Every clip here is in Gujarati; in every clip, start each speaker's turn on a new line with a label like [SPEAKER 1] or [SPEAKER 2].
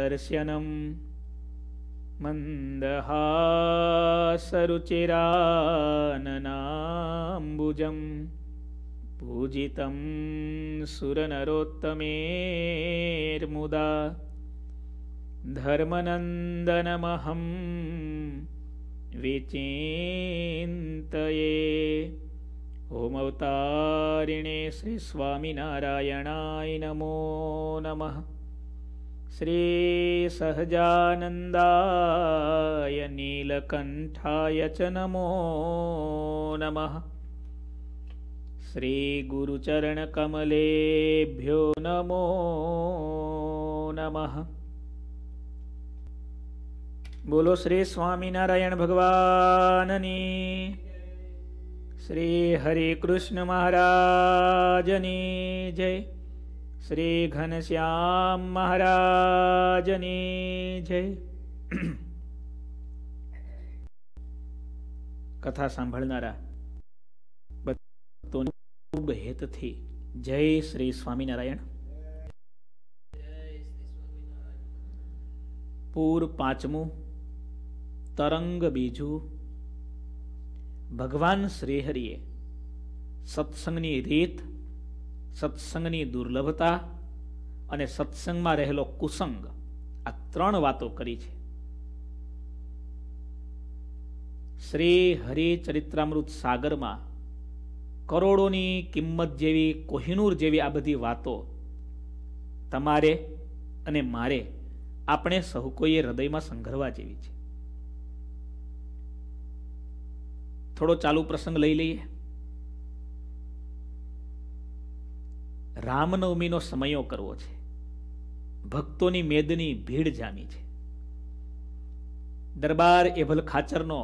[SPEAKER 1] दर्शनं मन्दहासरुचिराननाम्बुजं पूजितं सुरनरोत्तमेर्मुदा धर्मनन्दनमहं विचिन्तये ओमवतारिणे श्रीस्वामिनारायणाय नमो नमः શ્રી સહજાનંદાય નીલકંઠાય ચ નમો નમઃ શ્રી ગુરુચરણકમલેભ્યો નમો નમઃ બોલો શ્રી સ્વામિનારાયણ ભગવાનની શ્રી હરિકૃષ્ણ મહારાજની જય શ્રી ઘનશ્યામ મહારાજની જય કથા સાંભળનારા ભક્તોને ખૂબ હેતથી જય શ્રી સ્વામિનારાયણ પૂર પાંચમું તરંગ બીજું ભગવાન શ્રીહરિએ સત્સંગની રીત સત્સંગની દુર્લભતા અને સત્સંગમાં રહેલો કુસંગ આ ત્રણ વાતો કરી છે શ્રી હરિચરિત્રામૃત સાગરમાં કરોડોની કિંમત જેવી કોહિનૂર જેવી આ બધી વાતો તમારે અને મારે આપણે સહુ કોઈએ હૃદયમાં સંઘરવા જેવી છે થોડો ચાલુ પ્રસંગ લઈ લઈએ રામનવમીનો સમયો કરવો છે ભક્તોની મેદની ભીડ જામી છે દરબાર એભલ ખાચરનો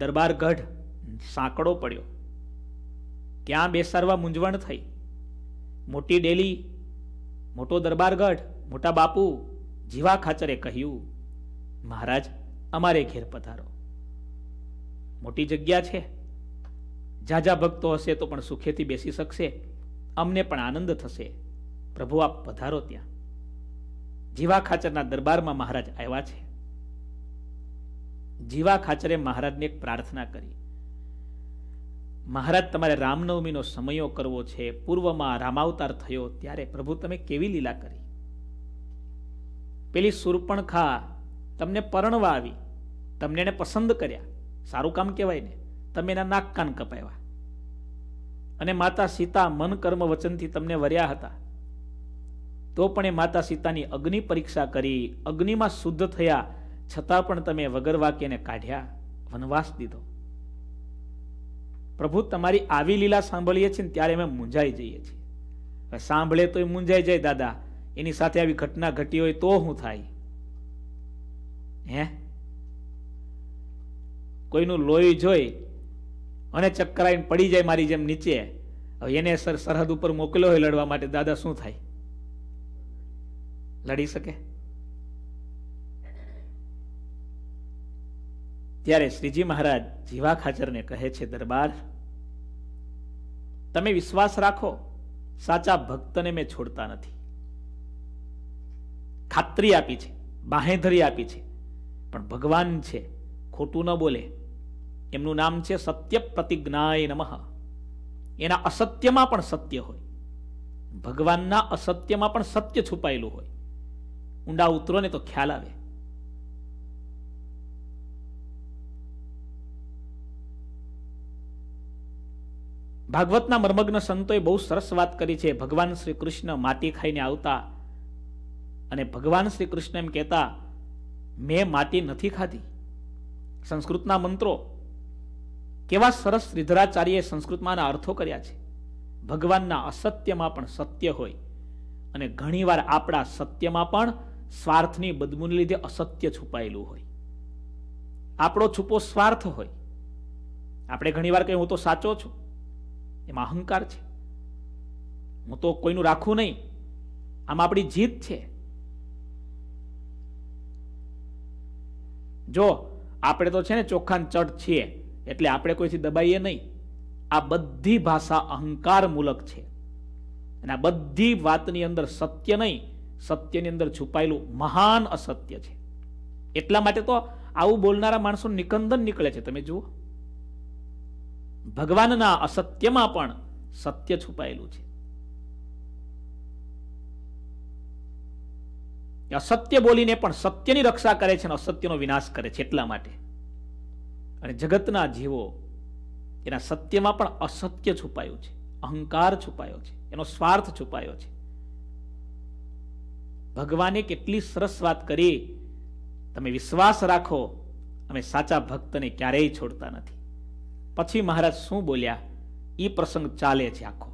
[SPEAKER 1] દરબાર ગઢ સાંકડો પડ્યો ત્યાં બેસારવા મૂંઝવણ થઈ મોટી ડેલી મોટો દરબારગઢ મોટા બાપુ જીવા ખાચરે કહ્યું મહારાજ અમારે ઘેર પધારો મોટી જગ્યા છે જાજા ભક્તો હશે તો પણ સુખેથી બેસી શકશે અમને પણ આનંદ થશે પ્રભુ આપ પધારો ત્યાં જીવા ખાચરના દરબારમાં મહારાજ આવ્યા છે જીવા ખાચરે મહારાજને એક પ્રાર્થના કરી મહારાજ તમારે રામનવમીનો સમયો કરવો છે પૂર્વમાં રામાવતાર થયો ત્યારે પ્રભુ તમે કેવી લીલા કરી પેલી સુરપણખા તમને પરણવા આવી તમને એને પસંદ કર્યા સારું કામ કહેવાય ને તમે એના નાક કાન કપાવ્યા અને માતા સીતા મન કર્મ વચનથી તમને વર્યા હતા તો પણ એ માતા સીતાની અગ્નિ પરીક્ષા કરી અગ્નિમાં શુદ્ધ થયા છતાં પણ તમે વગર વાક્યને કાઢ્યા વનવાસ દીધો પ્રભુ તમારી આવી લીલા સાંભળીએ છીએ ત્યારે અમે મૂંઝાઈ જઈએ છીએ સાંભળે તો એ મૂંઝાઈ જાય દાદા એની સાથે આવી ઘટના ઘટી હોય તો હું થાય હે કોઈનું લોહી જોઈ અને ચક્કરાઈને પડી જાય મારી જેમ નીચે એને સર સરહદ ઉપર મોકલ્યો હોય લડવા માટે દાદા શું થાય લડી શકે ત્યારે શ્રીજી મહારાજ જીવા ખાચરને કહે છે દરબાર તમે વિશ્વાસ રાખો સાચા ભક્તને મેં છોડતા નથી ખાતરી આપી છે બાહેધરી આપી છે પણ ભગવાન છે ખોટું ન બોલે એમનું નામ છે સત્ય પ્રતિજ્ઞાય નમઃ એના અસત્યમાં પણ સત્ય હોય ભગવાનના અસત્યમાં પણ સત્ય છુપાયેલું હોય ઊંડા ઉતરો તો ખ્યાલ આવે ભાગવતના મર્મગ્ન સંતોએ બહુ સરસ વાત કરી છે ભગવાન શ્રી કૃષ્ણ માટી ખાઈને આવતા અને ભગવાન શ્રી કૃષ્ણ એમ કહેતા મેં માટી નથી ખાધી સંસ્કૃતના મંત્રો કેવા સરસ રિદ્ધરાચાર્યએ સંસ્કૃતમાંના અર્થો કર્યા છે ભગવાનના અસત્યમાં પણ સત્ય હોય અને ઘણીવાર આપણા સત્યમાં પણ સ્વાર્થની બદમૂને લીધે અસત્ય છુપાયેલું હોય આપણો છુપો સ્વાર્થ હોય આપણે ઘણીવાર કહીએ હું તો સાચો છું એમાં અહંકાર છે હું તો કોઈનું રાખું નહીં આમ આપણી જીત છે જો આપણે તો છે ને ચોખ્ખાન ચટ છીએ એટલે આપણે કોઈથી દબાઈએ નહીં આ બધી ભાષા અહંકાર મૂલક છે અને આ બધી વાતની અંદર સત્ય નહીં સત્યની અંદર છુપાયેલું મહાન અસત્ય છે એટલા માટે તો આવું બોલનારા માણસો નિકંદન નીકળે છે તમે જુઓ ભગવાનના અસત્યમાં પણ સત્ય છુપાયેલું છે અસત્ય બોલીને પણ સત્યની રક્ષા કરે છે અને અસત્યનો વિનાશ કરે છે એટલા માટે અને જગતના જીવો એના સત્યમાં પણ અસત્ય છુપાયું છે અહંકાર છુપાયો છે એનો સ્વાર્થ છુપાયો છે ભગવાને કેટલી સરસ વાત કરી તમે વિશ્વાસ રાખો અમે સાચા ભક્તને ક્યારેય છોડતા નથી પછી મહારાજ શું બોલ્યા એ પ્રસંગ ચાલે છે આખો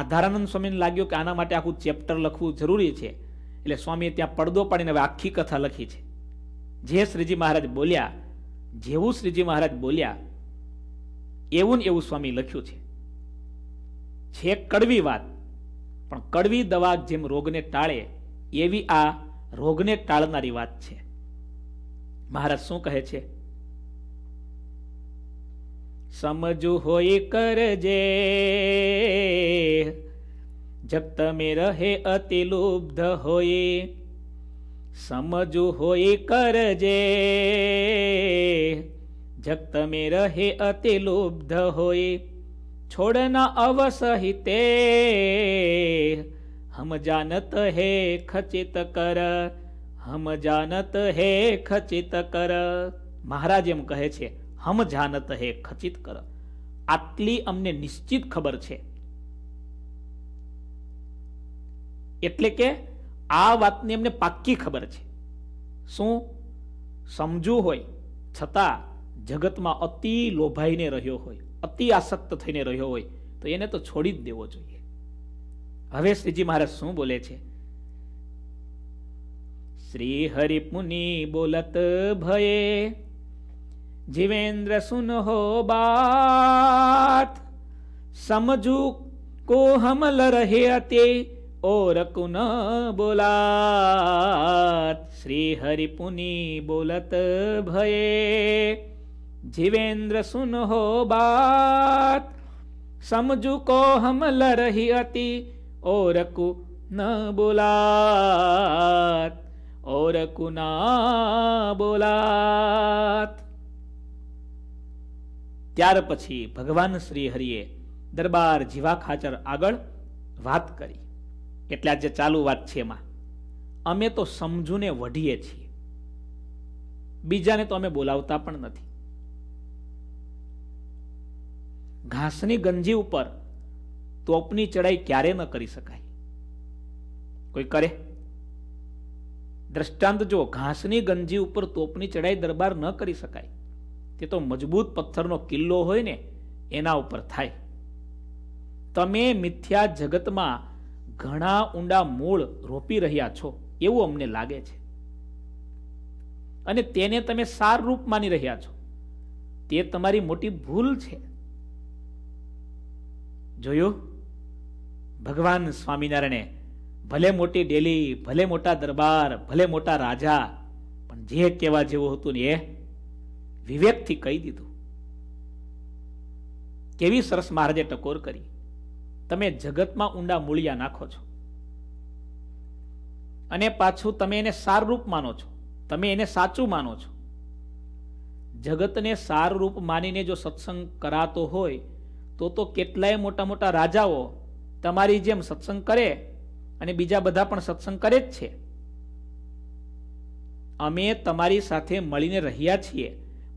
[SPEAKER 1] આધારાનંદ સ્વામીને લાગ્યું કે આના માટે આખું ચેપ્ટર લખવું જરૂરી છે એટલે સ્વામીએ ત્યાં પડદો પાડીને હવે આખી કથા લખી છે જે શ્રીજી મહારાજ બોલ્યા જેવું શ્રીજી મહારાજ બોલ્યા એવું ને એવું સ્વામી લખ્યું છે છે કડવી વાત પણ કડવી દવા જેમ રોગને ટાળે એવી આ રોગને ટાળનારી વાત છે મહારાજ શું કહે છે સમજુ હોય કરજે જગત મે રહે અતિ લુબ્ધ હોય સમજું હોય કરજે જગત મે રહે અતિ લુબ્ધ હોય છોડન અવસહિતે હમ જાનત હે ખચિત કર હમ જાનત હે ખચિત કર મહારાજ એમ કહે છે હમ જાનત હે ખચિત કર આટલી અમને નિશ્ચિત ખબર છે એટલે કે આ વાતની એમને પાક્કી ખબર છે શું સમજવું હોય છતાં જગતમાં અતિ લોભાઈને રહ્યો હોય અતિ આસક્ત થઈને રહ્યો હોય તો એને તો છોડી જ દેવો જોઈએ હવે શ્રીજી મહારાજ શું બોલે છે શ્રી હરિપુનિ બોલત ભયે જીવેન્દ્ર સુન હો બાત સમજુ કોહમલ રહે તે ઓરકુન બોલાત શ્રી હરિપુની બોલત ભયે જીવેન્દ્ર સુન હો બાત સમજુ કો હમ લરહી અતિ ઓરકુ ન બોલાત ઓરકુ ના બોલાત ત્યાર પછી ભગવાન શ્રી હરિએ દરબાર જીવા ખાચર આગળ વાત કરી એટલે આ જે ચાલુ વાત છે એમાં અમે તો સમજૂને વઢીએ છીએ બીજાને તો અમે બોલાવતા પણ નથી ઘાસની ગંજી ઉપર તોપની ચડાઈ ક્યારે ન કરી શકાય કોઈ કરે દ્રષ્ટાંત જો ઘાસની ગંજી ઉપર તોપની ચડાઈ દરબાર ન કરી શકાય તે તો મજબૂત પથ્થરનો કિલ્લો હોય ને એના ઉપર થાય તમે મિથ્યા જગતમાં ઘણા ઊંડા મૂળ રોપી રહ્યા છો એવું અમને લાગે છે અને તેને તમે સાર રૂપ માની રહ્યા છો તે તમારી મોટી ભૂલ છે જોયું ભગવાન સ્વામિનારાયણે ભલે મોટી ડેલી ભલે મોટા દરબાર ભલે મોટા રાજા પણ જે કહેવા જેવું હતું ને એ વિવેકથી કહી દીધું કેવી સરસ મહારાજે ટકોર કરી તમે જગતમાં ઊંડા મૂળિયા નાખો છો અને પાછું તમે એને સારરૂપ માનો છો તમે એને સાચું માનો છો જગતને સારરૂપ માનીને જો સત્સંગ કરાતો હોય તો તો કેટલાય મોટા મોટા રાજાઓ તમારી જેમ સત્સંગ કરે અને બીજા બધા પણ સત્સંગ કરે જ છે અમે તમારી સાથે મળીને રહ્યા છીએ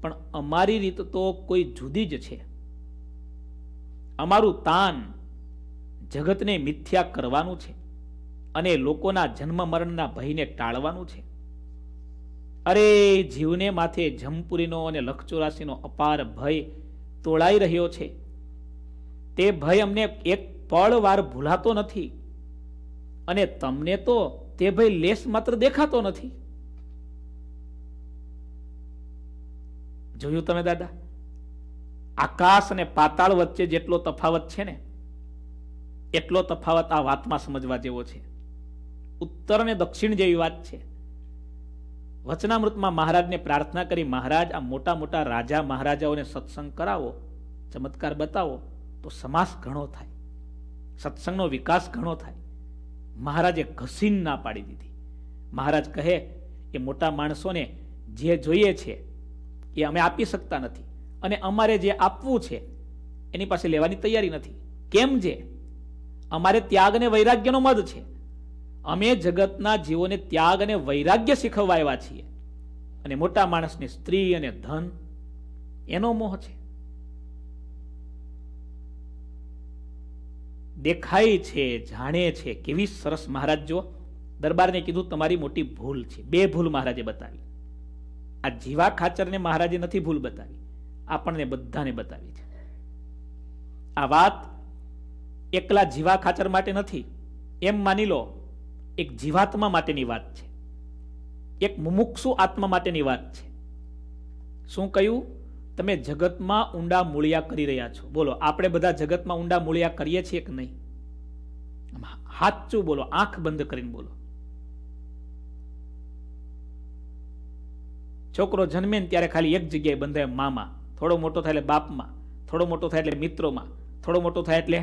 [SPEAKER 1] પણ અમારી રીત તો કોઈ જુદી જ છે અમારું તાન જગતને મિથ્યા કરવાનું છે અને લોકોના જન્મ મરણના ભયને ટાળવાનું છે અરે જીવને માથે જમપુરીનો અને લખચોરાશીનો અપાર ભય તોળાઈ રહ્યો છે તે ભય અમને એક પળ વાર ભૂલાતો નથી અને તમને તો તે ભય લેસ માત્ર દેખાતો નથી જોયું તમે દાદા આકાશ અને પાતાળ વચ્ચે જેટલો તફાવત છે ને એટલો તફાવત આ વાતમાં સમજવા જેવો છે ઉત્તર અને દક્ષિણ જેવી વાત છે વચનામૃતમાં મહારાજને પ્રાર્થના કરી મહારાજ આ મોટા મોટા રાજા મહારાજાઓને સત્સંગ કરાવો ચમત્કાર બતાવો તો સમાસ ઘણો થાય સત્સંગનો વિકાસ ઘણો થાય મહારાજે ઘસીન ના પાડી દીધી મહારાજ કહે એ મોટા માણસોને જે જોઈએ છે એ અમે આપી શકતા નથી અને અમારે જે આપવું છે એની પાસે લેવાની તૈયારી નથી કેમ જે અમારે ત્યાગ અને વૈરાગ્યનો મદ છે અમે જગતના જીવોને ત્યાગ અને વૈરાગ્ય શીખવવા આવ્યા છીએ અને મોટા માણસને સ્ત્રી અને ધન એનો મોહ છે દેખાય છે જાણે છે કેવી સરસ મહારાજ જો દરબારને કીધું તમારી મોટી ભૂલ છે બે ભૂલ મહારાજે બતાવી આ જીવા ખાચરને મહારાજે નથી ભૂલ બતાવી આપણને બધાને બતાવી છે આ વાત એકલા જીવા ખાચર માટે નથી એમ માની લો એક જીવાત્મા માટેની વાત છે એક મુમુક્ષુ આત્મા માટેની વાત છે શું કહ્યું તમે જગતમાં ઊંડા મૂળિયા કરી રહ્યા છો બોલો આપણે બધા જગતમાં ઊંડા મૂળિયા કરીએ છીએ કે નહીં હાચું બોલો આંખ બંધ કરીને બોલો છોકરો જન્મે ને ત્યારે ખાલી એક જગ્યાએ બંધાય મામાં થોડો મોટો થાય એટલે બાપમાં થોડો મોટો થાય એટલે મિત્રોમાં થોડો મોટો થાય એટલે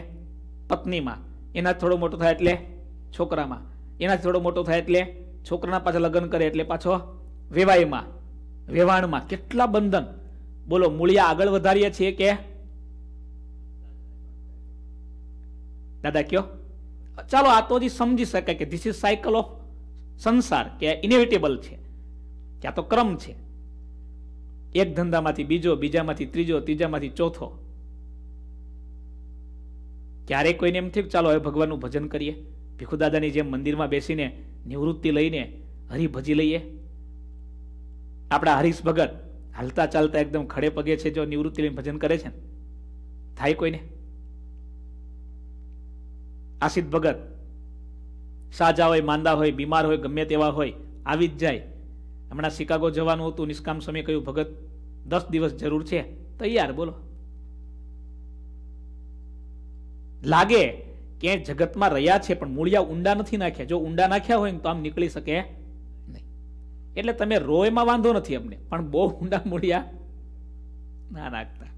[SPEAKER 1] પત્નીમાં એના થોડો મોટો થાય એટલે છોકરામાં એના થોડો મોટો થાય એટલે છોકરાના પાછા લગ્ન કરે એટલે પાછો વેવાયમાં વેવાણમાં કેટલા બંધન બોલો મૂળિયા આગળ વધારીએ છીએ કે દાદા કયો ચાલો આ તો હજી સમજી શકાય કે ધીસ ઇઝ સાયકલ ઓફ સંસાર કે ઇનેવિટેબલ છે કે આ તો ક્રમ છે એક ધંધામાંથી બીજો બીજામાંથી ત્રીજો ત્રીજામાંથી ચોથો ક્યારેક કોઈને એમ થયું ચાલો હવે ભગવાનનું ભજન કરીએ ભીખુદાદાની જેમ મંદિરમાં બેસીને નિવૃત્તિ લઈને હરી ભજી લઈએ આપણા હરીશ ભગત હાલતા ચાલતા એકદમ ખડે પગે છે જો નિવૃત્તિ લઈને ભજન કરે છે થાય કોઈને આશિત ભગત સાજા હોય માંદા હોય બીમાર હોય ગમે તેવા હોય આવી જ જાય હમણાં શિકાગો જવાનું હતું નિષ્કામ સમય કહ્યું ભગત દસ દિવસ જરૂર છે તૈયાર બોલો લાગે કે જગતમાં રહ્યા છે પણ મૂળિયા ઊંડા નથી નાખ્યા જો ઊંડા નાખ્યા હોય તો આમ નીકળી શકે નહીં એટલે તમે રોયમાં વાંધો નથી અમને પણ બહુ ઊંડા મૂળિયા ના નાખતા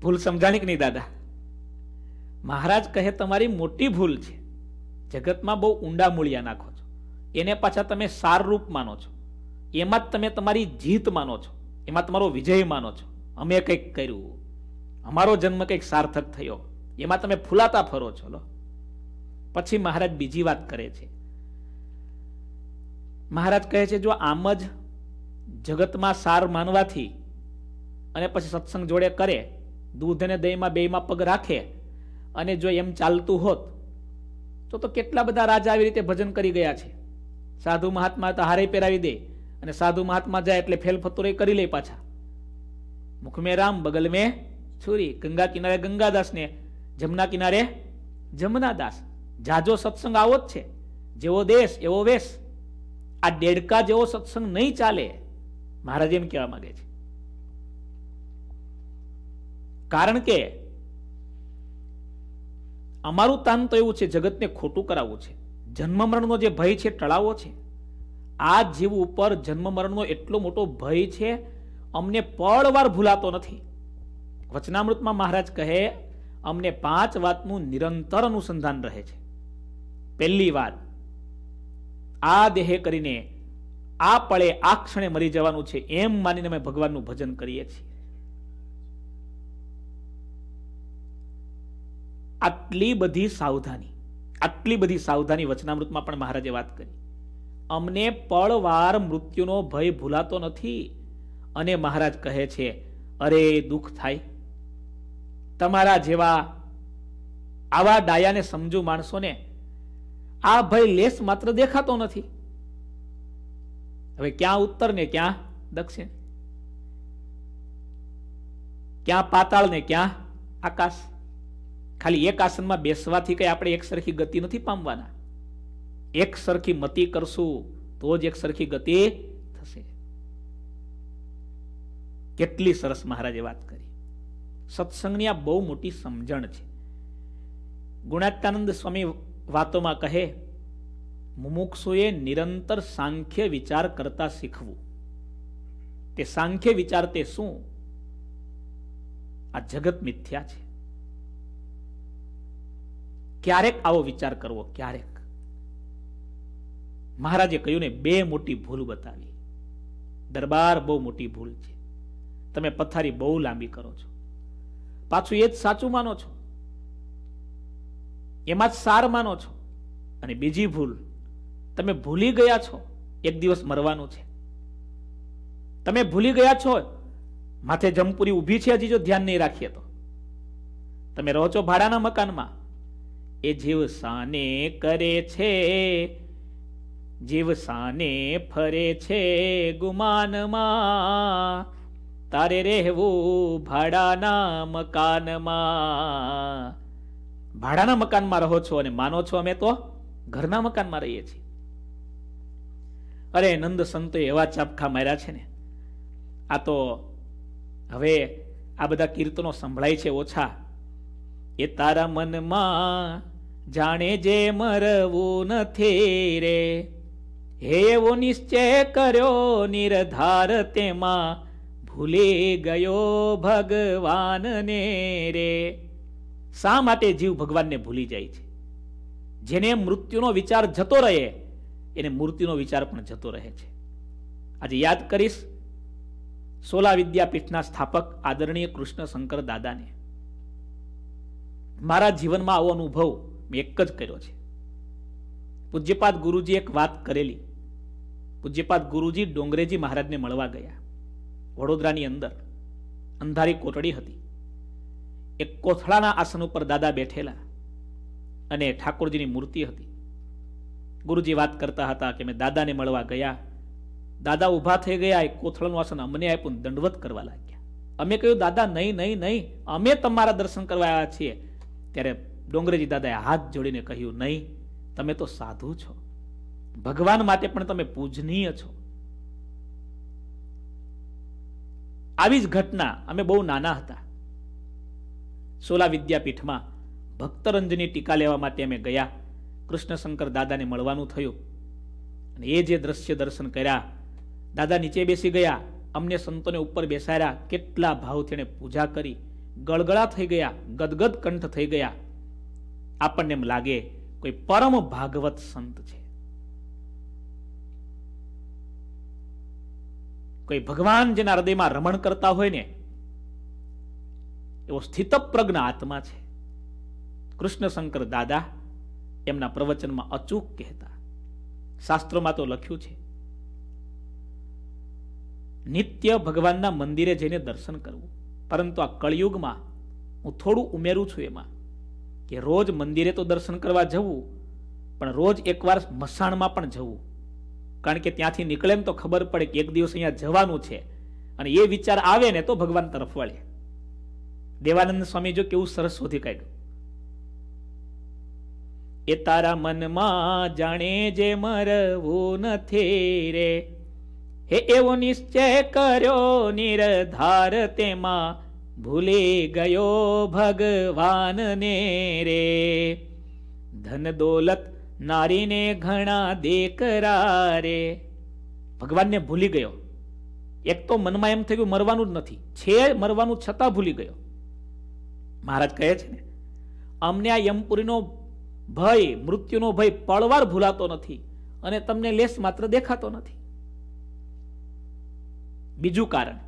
[SPEAKER 1] ભૂલ સમજાણી કે નહીં દાદા મહારાજ કહે તમારી મોટી ભૂલ છે જગતમાં બહુ ઊંડા મૂળિયા નાખો છો એને પાછા તમે સારરૂપ માનો છો એમાં જ તમે તમારી જીત માનો છો એમાં તમારો વિજય માનો છો અમે કંઈક કર્યું અમારો જન્મ કંઈક સાર્થક થયો એમાં તમે ફૂલાતા ફરો છો લો પછી મહારાજ બીજી વાત કરે છે મહારાજ કહે છે જો આમ જ જગતમાં સાર માનવાથી અને પછી સત્સંગ જોડે કરે દૂધ અને દહીંમાં બેમાં પગ રાખે અને જો એમ ચાલતું હોત તો તો કેટલા બધા રાજા આવી રીતે ભજન કરી ગયા છે સાધુ મહાત્મા તો હારે પહેરાવી દે અને સાધુ મહાત્મા જાય એટલે ફેલ ફતુરે કરી લે પાછા મુખ મેં રામ બગલ મેં છોરી ગંગા કિનારે ગંગાદાસને જમના કિનારે જમનાદાસ જાજો સત્સંગ આવો જ છે જેવો દેશ એવો વેશ આ દેડકા જેવો સત્સંગ નહીં ચાલે મહારાજ એમ કહેવા માંગે છે કારણ કે અમારું તાન તો એવું છે જગતને ખોટું કરાવવું છે જન્મ મરણનો જે ભય છે ટળાવો છે આ જીવ ઉપર જન્મ મરણનો એટલો મોટો ભય છે અમને પળવાર ભૂલાતો નથી વચનામૃતમાં મહારાજ કહે અમને પાંચ વાતનું નિરંતર અનુસંધાન રહે છે પહેલી વાત આ દેહ કરીને આ પળે આ ક્ષણે મરી જવાનું છે એમ માનીને અમે ભગવાનનું ભજન કરીએ છીએ આટલી બધી સાવધાની આટલી બધી સાવધાની વચનામૃતમાં પણ મહારાજે વાત કરી અમને પળવાર મૃત્યુનો ભય ભૂલાતો નથી અને મહારાજ કહે છે અરે દુઃખ થાય તમારા જેવા આવા ડાયાને સમજુ માણસોને આ ભય લેસ માત્ર દેખાતો નથી હવે ક્યાં ઉત્તર ને ક્યાં દક્ષિણ ક્યાં પાતાળ ને ક્યાં આકાશ ખાલી એક આસનમાં બેસવાથી કંઈ આપણે એક સરખી ગતિ નથી પામવાના એક સરખી મતિ કરશું તો જ એક સરખી ગતિ થશે કેટલી સરસ મહારાજે વાત કરી સત્સંગની આ બહુ મોટી સમજણ છે ગુણાત્યાનંદ સ્વામી વાતોમાં કહે મુમુક્ષુએ નિરંતર સાંખ્ય વિચાર કરતા શીખવું તે સાંખ્ય વિચાર તે શું આ જગત મિથ્યા છે ક્યારેક આવો વિચાર કરવો ક્યારેક મહારાજે કહ્યું ને બે મોટી ભૂલ બતાવી દરબાર બહુ મોટી ભૂલ છે તમે પથારી બહુ લાંબી કરો છો પાછું એ જ સાચું માનો છો એમાં જ સાર માનો છો અને બીજી ભૂલ તમે ભૂલી ગયા છો એક દિવસ મરવાનું છે તમે ભૂલી ગયા છો માથે જમપુરી ઊભી છે હજી જો ધ્યાન નહીં રાખીએ તો તમે રહો છો ભાડાના મકાનમાં એ જીવ સાને કરે છે જીવ સાને ફરે છે ગુમાનમાં તારે રહેવું ભાડાના મકાનમાં ભાડાના મકાનમાં રહો છો અને માનો છો અમે તો ઘરના મકાનમાં રહીએ છીએ અરે નંદ સંતોએ એવા ચાપખા માર્યા છે ને આ તો હવે આ બધા કીર્તનો સંભળાય છે ઓછા એ તારા મનમાં જાણે જે મરવું નથી રે હે એવો નિશ્ચય કર્યો નિર્ધાર તેમાં ભૂલી ગયો ભગવાનને રે શા માટે જીવ ભગવાનને ભૂલી જાય છે જેને મૃત્યુનો વિચાર જતો રહે એને મૂર્તિનો વિચાર પણ જતો રહે છે આજે યાદ કરીશ સોલા વિદ્યાપીઠના સ્થાપક આદરણીય કૃષ્ણ શંકર દાદાને મારા જીવનમાં આવો અનુભવ મેં એક જ કર્યો છે પૂજ્યપાદ ગુરુજી એક વાત કરેલી પૂજ્યપાદ ગુરુજી ડોંગરેજી મહારાજને મળવા ગયા વડોદરાની અંદર અંધારી કોટડી હતી એક કોથળાના આસન ઉપર દાદા બેઠેલા અને ઠાકોરજીની મૂર્તિ હતી ગુરુજી વાત કરતા હતા કે મેં દાદાને મળવા ગયા દાદા ઊભા થઈ ગયા એ કોથળાનું આસન અમને આપ્યું દંડવત કરવા લાગ્યા અમે કહ્યું દાદા નહીં નહીં નહીં અમે તમારા દર્શન કરવા આવ્યા છીએ ત્યારે ડોંગરેજી દાદાએ હાથ જોડીને કહ્યું નહીં તમે તો સાધુ છો ભગવાન માટે પણ તમે પૂજનીય છો આવી જ ઘટના અમે બહુ નાના હતા સોલા વિદ્યાપીઠમાં ભક્તરંજની ટીકા લેવા માટે અમે ગયા કૃષ્ણશંકર દાદાને મળવાનું થયું અને એ જે દ્રશ્ય દર્શન કર્યા દાદા નીચે બેસી ગયા અમને સંતોને ઉપર બેસાડ્યા કેટલા ભાવ તેણે પૂજા કરી ગળગળા થઈ ગયા ગદગદ કંઠ થઈ ગયા આપણને એમ લાગે કોઈ પરમ ભાગવત સંત છે કોઈ ભગવાન જેના હૃદયમાં રમણ કરતા હોય ને એવો સ્થિતપ્રજ્ઞ આત્મા છે કૃષ્ણશંકર દાદા એમના પ્રવચનમાં અચૂક કહેતા શાસ્ત્રોમાં તો લખ્યું છે નિત્ય ભગવાનના મંદિરે જઈને દર્શન કરવું પરંતુ આ કળિયુગમાં હું થોડું ઉમેરું છું એમાં કે રોજ મંદિરે તો દર્શન કરવા જવું પણ રોજ એકવાર મસાણમાં પણ જવું કારણ કે ત્યાંથી નીકળે એમ તો ખબર પડે કે એક દિવસ અહીંયા જવાનું છે અને એ વિચાર આવે ને તો ભગવાન તરફ વળે દેવાનંદ સ્વામી જો કેવું સરસ શોધી કાઢ્યું એ તારા મનમાં જાણે જે મરવું નથી રે હે એવો નિશ્ચય કર્યો નિરધાર તેમાં ભૂલી ગયો ભગવાનને રે ધન દોલત નારીને ઘણા દેકરા રે ભગવાનને ભૂલી ગયો એક તો મનમાં એમ થયું મરવાનું જ નથી છે મરવાનું છતાં ભૂલી ગયો મહારાજ કહે છે ને અમને આ યમપુરીનો ભય મૃત્યુનો ભય પળવાર ભૂલાતો નથી અને તમને લેસ માત્ર દેખાતો નથી બીજું કારણ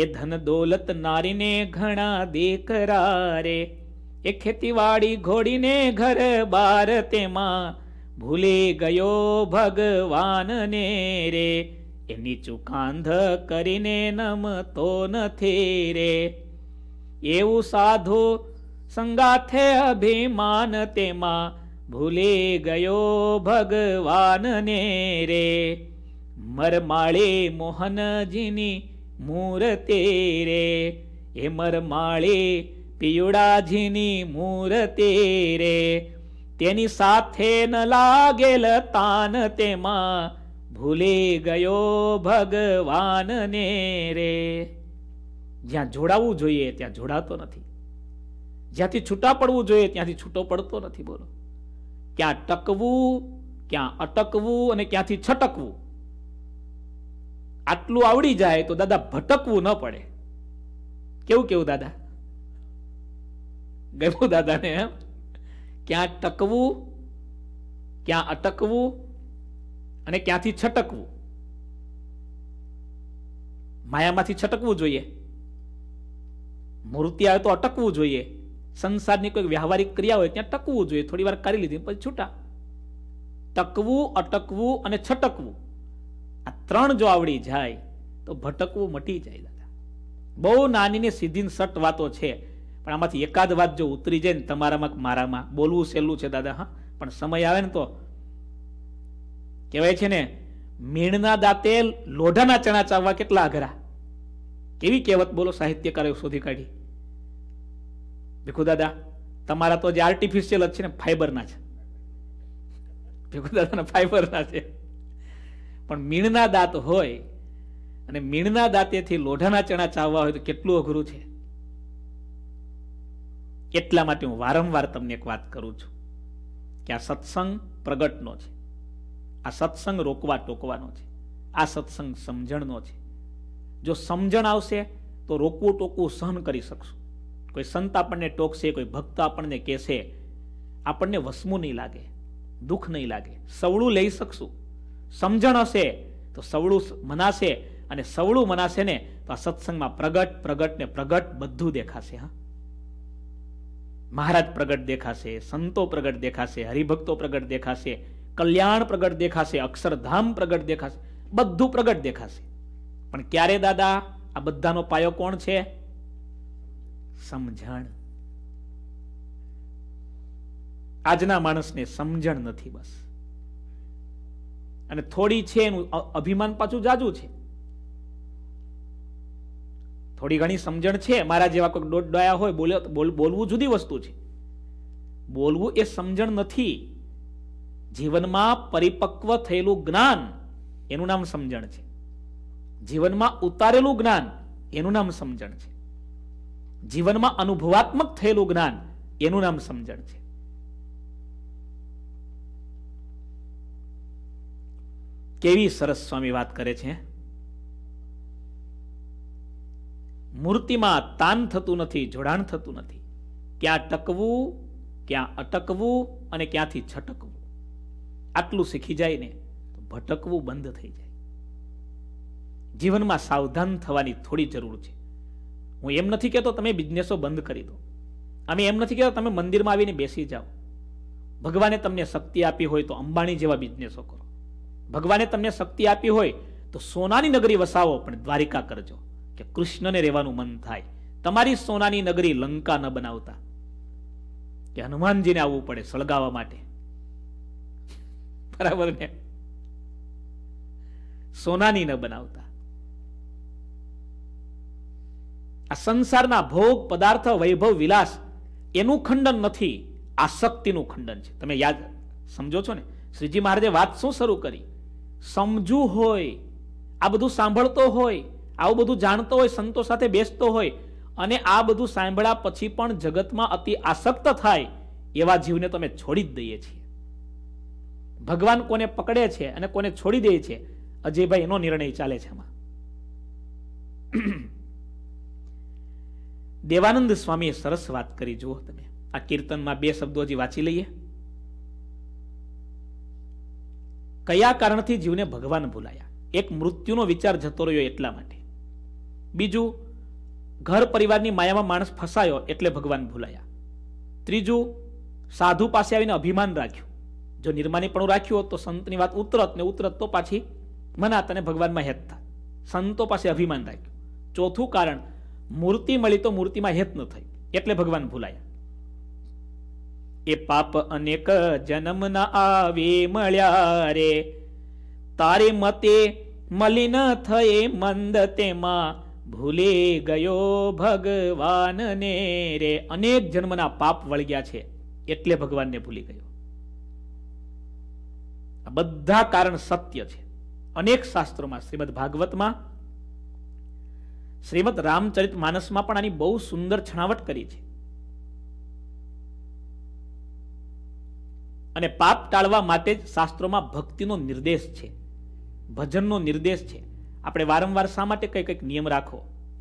[SPEAKER 1] એ ધન દોલત નારીને ઘણા દેકરા રે એ ખેતીવાડી ઘોડીને ઘર બાર તેમાં ભૂલે ગયો ભગવાન ને રે એની ચુકાંધ કરીને નમતો નથી રે એવું સાધુ સંગાથે અભિમાન તેમાં ભૂલે ગયો ભગવાનને રે મરમાળે મોહનજીની મૂર્તિ રે એ મરમાળે પીવડાજીની મૂર્તિ રે તેની સાથે ન લાગેલ તાન તેમાં ભૂલે ગયો ભગવાનને રે જ્યાં જોડાવું જોઈએ ત્યાં જોડાતો નથી જ્યાંથી છૂટા પડવું જોઈએ ત્યાંથી છૂટો પડતો નથી બોલો ક્યાં ટકવું ક્યાં અટકવું અને ક્યાંથી છટકવું આટલું આવડી જાય તો દાદા ભટકવું ન પડે કેવું કેવું દાદા ગયું દાદાને એમ ક્યાં ટકવું ક્યાં અટકવું અને ક્યાંથી છટકવું માયામાંથી છટકવું જોઈએ મૂર્તિ આવે તો અટકવું જોઈએ સંસારની કોઈ વ્યવહારિક ક્રિયા હોય ત્યાં ટકવું જોઈએ થોડી વાર કરી લીધી પછી છૂટા ટકવું અટકવું અને છટકવું આ ત્રણ જો આવડી જાય તો ભટકવું મટી જાય દાદા બહુ નાની ને સીધી સટ વાતો છે પણ આમાંથી એકાદ વાત જો ઉતરી જાય ને તમારામાં મારામાં બોલવું સહેલું છે દાદા હા પણ સમય આવે ને તો કહેવાય છે ને મીણના દાંતે લોઢાના ચણા ચાવવા કેટલા અઘરા કેવી કહેવત બોલો સાહિત્યકારો શોધી કાઢી ભીખુ દાદા તમારા તો જે આર્ટિફિશિયલ જ છે ને ફાઈબરના છે ભીખુ દાદાના ફાઈબરના છે પણ મીણના દાંત હોય અને મીણના દાંતેથી લોઢાના ચણા ચાવવા હોય તો કેટલું અઘરું છે એટલા માટે હું વારંવાર તમને એક વાત કરું છું કે આ સત્સંગ પ્રગટનો છે આ સત્સંગ રોકવા ટોકવાનો છે આ સત્સંગ સમજણનો છે જો સમજણ આવશે તો રોકવું ટોકવું સહન કરી શકશું કોઈ સંત આપણને ટોકશે કોઈ ભક્ત આપણને કહેશે આપણને વસમું નહીં લાગે દુઃખ નહીં લાગે સવળું લઈ શકશું સમજણ હશે તો સવળું મનાશે અને સવળું મનાશે ને તો આ સત્સંગમાં પ્રગટ પ્રગટ ને પ્રગટ બધું દેખાશે હા મહારાજ પ્રગટ દેખાશે સંતો પ્રગટ દેખાશે હરિભક્તો પ્રગટ દેખાશે કલ્યાણ પ્રગટ દેખાશે અક્ષરધામ પ્રગટ દેખાશે બધું પ્રગટ દેખાશે પણ ક્યારે દાદા આ બધાનો પાયો કોણ છે સમજણ આજના માણસને સમજણ નથી બસ અને થોડી છે એનું અભિમાન પાછું જાજુ છે થોડી ઘણી સમજણ છે મારા જેવા કોઈ દોઢ ડોયા હોય બોલે બોલવું જુદી વસ્તુ છે બોલવું એ સમજણ નથી જીવનમાં પરિપક્વ થયેલું જ્ઞાન એનું નામ સમજણ છે જીવનમાં ઉતારેલું જ્ઞાન એનું નામ સમજણ છે જીવનમાં અનુભવાત્મક થયેલું જ્ઞાન એનું નામ સમજણ છે કેવી સરસ સ્વામી વાત કરે છે મૂર્તિમાં તાન થતું નથી જોડાણ થતું નથી ક્યાં ટકવું ક્યાં અટકવું અને ક્યાંથી છટકવું આટલું શીખી જાય ને તો ભટકવું બંધ થઈ જાય જીવનમાં સાવધાન થવાની થોડી જરૂર છે હું એમ નથી કહેતો તમે બિઝનેસો બંધ કરી દો અમે એમ નથી કહેતો તમે મંદિરમાં આવીને બેસી જાઓ ભગવાને તમને શક્તિ આપી હોય તો અંબાણી જેવા બિઝનેસો કરો ભગવાને તમને શક્તિ આપી હોય તો સોનાની નગરી વસાવો પણ દ્વારિકા કરજો કે કૃષ્ણને રહેવાનું મન થાય તમારી સોનાની નગરી લંકા ન બનાવતા કે હનુમાનજીને આવવું પડે સળગાવવા માટે બરાબર ને સોનાની ન બનાવતા આ સંસારના ભોગ પદાર્થ વૈભવ વિલાસ એનું ખંડન નથી આસક્તિનું ખંડન છે તમે યાદ સમજો છો ને શ્રીજી મહારાજે વાત શું શરૂ કરી સમજવું હોય આ બધું સાંભળતો હોય આવું બધું જાણતો હોય સંતો સાથે બેસતો હોય અને આ બધું સાંભળ્યા પછી પણ જગતમાં અતિ આસક્ત થાય એવા જીવને તમે છોડી જ દઈએ છીએ ભગવાન કોને પકડે છે અને કોને છોડી દે છે અજયભાઈ એનો નિર્ણય ચાલે છે આમાં દેવાનંદ સ્વામીએ સરસ વાત કરી જુઓ તમે આ કીર્તનમાં બે શબ્દો હજી વાંચી લઈએ કયા કારણથી જીવને ભગવાન ભૂલાયા એક મૃત્યુનો વિચાર જતો રહ્યો એટલા માટે બીજું ઘર પરિવારની માયામાં માણસ ફસાયો એટલે ભગવાન ભૂલાયા ત્રીજું સાધુ પાસે આવીને અભિમાન રાખ્યું જો નિર્માનીપણું રાખ્યું તો સંતની વાત ઉતરત ને ઉતરત તો પાછી મનાત અને ભગવાનમાં હેત હેતતા સંતો પાસે અભિમાન રાખ્યું ચોથું કારણ મૂર્તિ મળી તો મૂર્તિમાં હેત ન થઈ એટલે ભગવાન ભૂલાયા એ પાપ અનેક જન્મના આવે મળ્યા રે તારે મતે મલિન થયે મંદ તેમાં ભૂલી ગયો ભગવાનને રે અનેક જન્મના પાપ વળગ્યા છે એટલે ભગવાનને ભૂલી ગયો આ બધા કારણ સત્ય છે અનેક શાસ્ત્રોમાં શ્રીમદ ભાગવતમાં શ્રીમદ રામચરિત માનસમાં પણ આની બહુ સુંદર છણાવટ કરી છે અને પાપ ટાળવા માટે જ શાસ્ત્રોમાં ભક્તિનો નિર્દેશ છે ભજનનો નિર્દેશ છે આપણે વારંવાર શા માટે કંઈક કંઈક નિયમ રાખો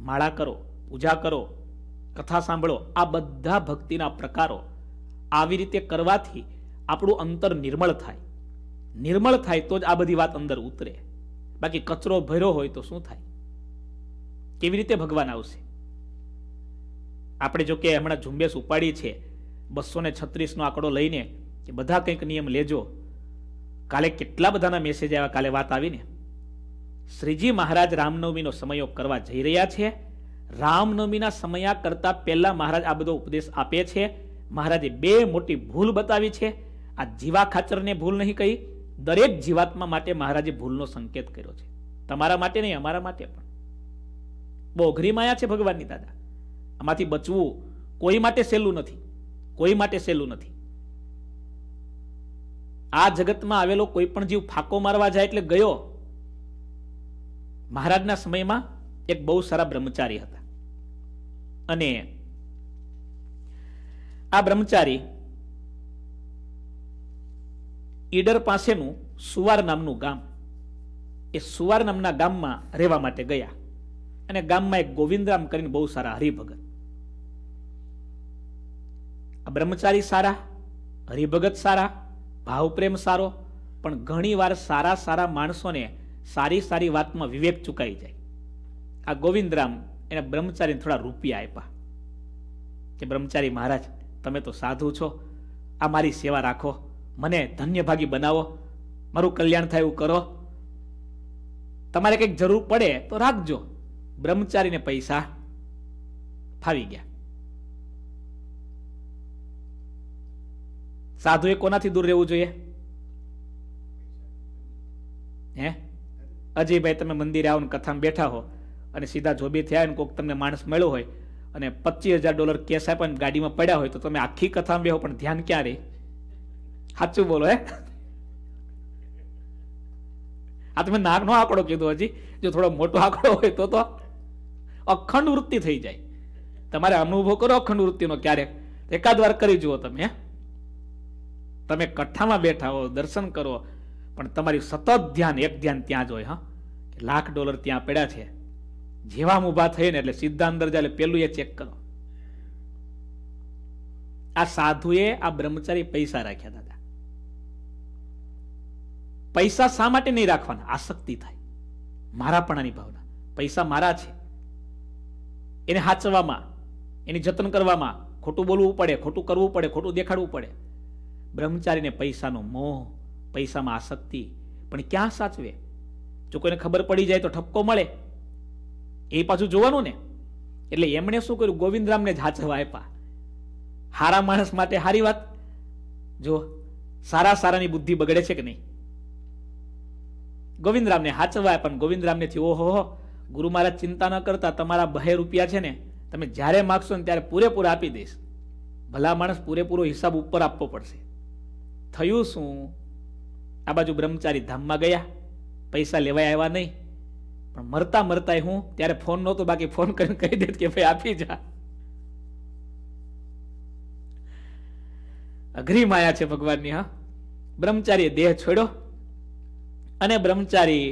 [SPEAKER 1] માળા કરો પૂજા કરો કથા સાંભળો આ બધા ભક્તિના પ્રકારો આવી રીતે કરવાથી આપણું અંતર નિર્મળ થાય નિર્મળ થાય તો જ આ બધી વાત અંદર ઉતરે બાકી કચરો ભર્યો હોય તો શું થાય કેવી રીતે ભગવાન આવશે આપણે જો કે હમણાં ઝુંબેશ ઉપાડી છે બસો ને છત્રીસનો આંકડો લઈને કે બધા કંઈક નિયમ લેજો કાલે કેટલા બધાના મેસેજ આવ્યા કાલે વાત આવીને શ્રીજી મહારાજ રામનવમીનો સમયોગ કરવા જઈ રહ્યા છે રામનવમીના સમયા કરતા પહેલા મહારાજ આ બધો ઉપદેશ આપે છે મહારાજે બે મોટી ભૂલ બતાવી છે આ જીવા ખાચરને ભૂલ નહીં કહી દરેક જીવાત્મા માટે મહારાજે ભૂલનો સંકેત કર્યો છે તમારા માટે નહીં અમારા માટે પણ બહુ અઘરી માયા છે ભગવાનની દાદા આમાંથી બચવું કોઈ માટે સહેલું નથી કોઈ માટે સહેલું નથી આ જગતમાં આવેલો કોઈ પણ જીવ ફાકો મારવા જાય એટલે ગયો મહારાજના સમયમાં એક બહુ સારા બ્રહ્મચારી હતા અને આ બ્રહ્મચારી ઈડર પાસેનું સુવાર નામનું ગામ એ સુવાર નામના ગામમાં રહેવા માટે ગયા અને ગામમાં એક ગોવિંદરામ કરીને બહુ સારા હરિભગત આ બ્રહ્મચારી સારા હરિભગત સારા ભાવપ્રેમ સારો પણ ઘણીવાર સારા સારા માણસોને સારી સારી વાતમાં વિવેક ચૂકાઈ જાય આ ગોવિંદરામ એને બ્રહ્મચારીને થોડા રૂપિયા આપ્યા કે બ્રહ્મચારી મહારાજ તમે તો સાધુ છો આ મારી સેવા રાખો મને ધન્યભાગી બનાવો મારું કલ્યાણ થાય એવું કરો તમારે કંઈક જરૂર પડે તો રાખજો બ્રહ્મચારીને પૈસા ફાવી ગયા સાધુએ કોનાથી દૂર રહેવું જોઈએ હે હજી ભાઈ તમે મંદિરે આવો કથામાં બેઠા હો અને સીધા જોબી થયા કોઈક તમને માણસ મળ્યો હોય અને પચીસ હજાર ડોલર કેસ આપે ગાડીમાં પડ્યા હોય તો તમે આખી કથામાં બેહો પણ ધ્યાન ક્યાં રહે સાચું બોલો હે આ તમે નાકનો આંકડો કીધો હજી જો થોડો મોટો આંકડો હોય તો તો અખંડ વૃત્તિ થઈ જાય તમારે અનુભવ કરો અખંડ વૃત્તિનો ક્યારેક એકાદ વાર કરી જુઓ તમે તમે કઠ્ઠામાં બેઠા હો દર્શન કરો પણ તમારી સતત ધ્યાન એક ધ્યાન ત્યાં જ હોય હા લાખ ડોલર ત્યાં પડ્યા છે જેવા ઊભા થઈને એટલે સીધા અંદર જાય પેલું એ ચેક કરો આ સાધુએ આ બ્રહ્મચારી પૈસા રાખ્યા દાદા પૈસા શા માટે નહીં રાખવાના આસક્તિ થાય મારાપણાની ભાવના પૈસા મારા છે એને હાચવામાં એની જતન કરવામાં ખોટું બોલવું પડે ખોટું કરવું પડે ખોટું દેખાડવું પડે બ્રહ્મચારીને પૈસાનો મોહ પૈસામાં આસક્તિ પણ ક્યાં સાચવે જો કોઈને ખબર પડી જાય તો ઠપકો મળે એ પાછું જોવાનું ને એટલે એમણે શું કર્યું ગોવિંદરામને જાચવા આપ્યા હારા માણસ માટે હારી વાત જો સારા સારાની બુદ્ધિ બગડે છે કે નહીં ગોવિંદરામને હાચવાય પણ ગોવિંદરામને થયું ઓહો ગુરુ મહારાજ ચિંતા ન કરતા તમારા બહે રૂપિયા છે ને તમે જ્યારે માગશો ને ત્યારે પૂરેપૂરા આપી દઈશ ભલા માણસ પૂરેપૂરો હિસાબ ઉપર આપવો પડશે થયું શું આ બાજુ બ્રહ્મચારી ધામમાં ગયા પૈસા લેવાય આવ્યા નહીં પણ મરતા મરતા હું ત્યારે ફોન નહોતો બાકી ફોન કરીને કહી દેત કે ભાઈ આપી જા અઘરી માયા છે ભગવાનની હા બ્રહ્મચારીએ દેહ છોડ્યો અને બ્રહ્મચારી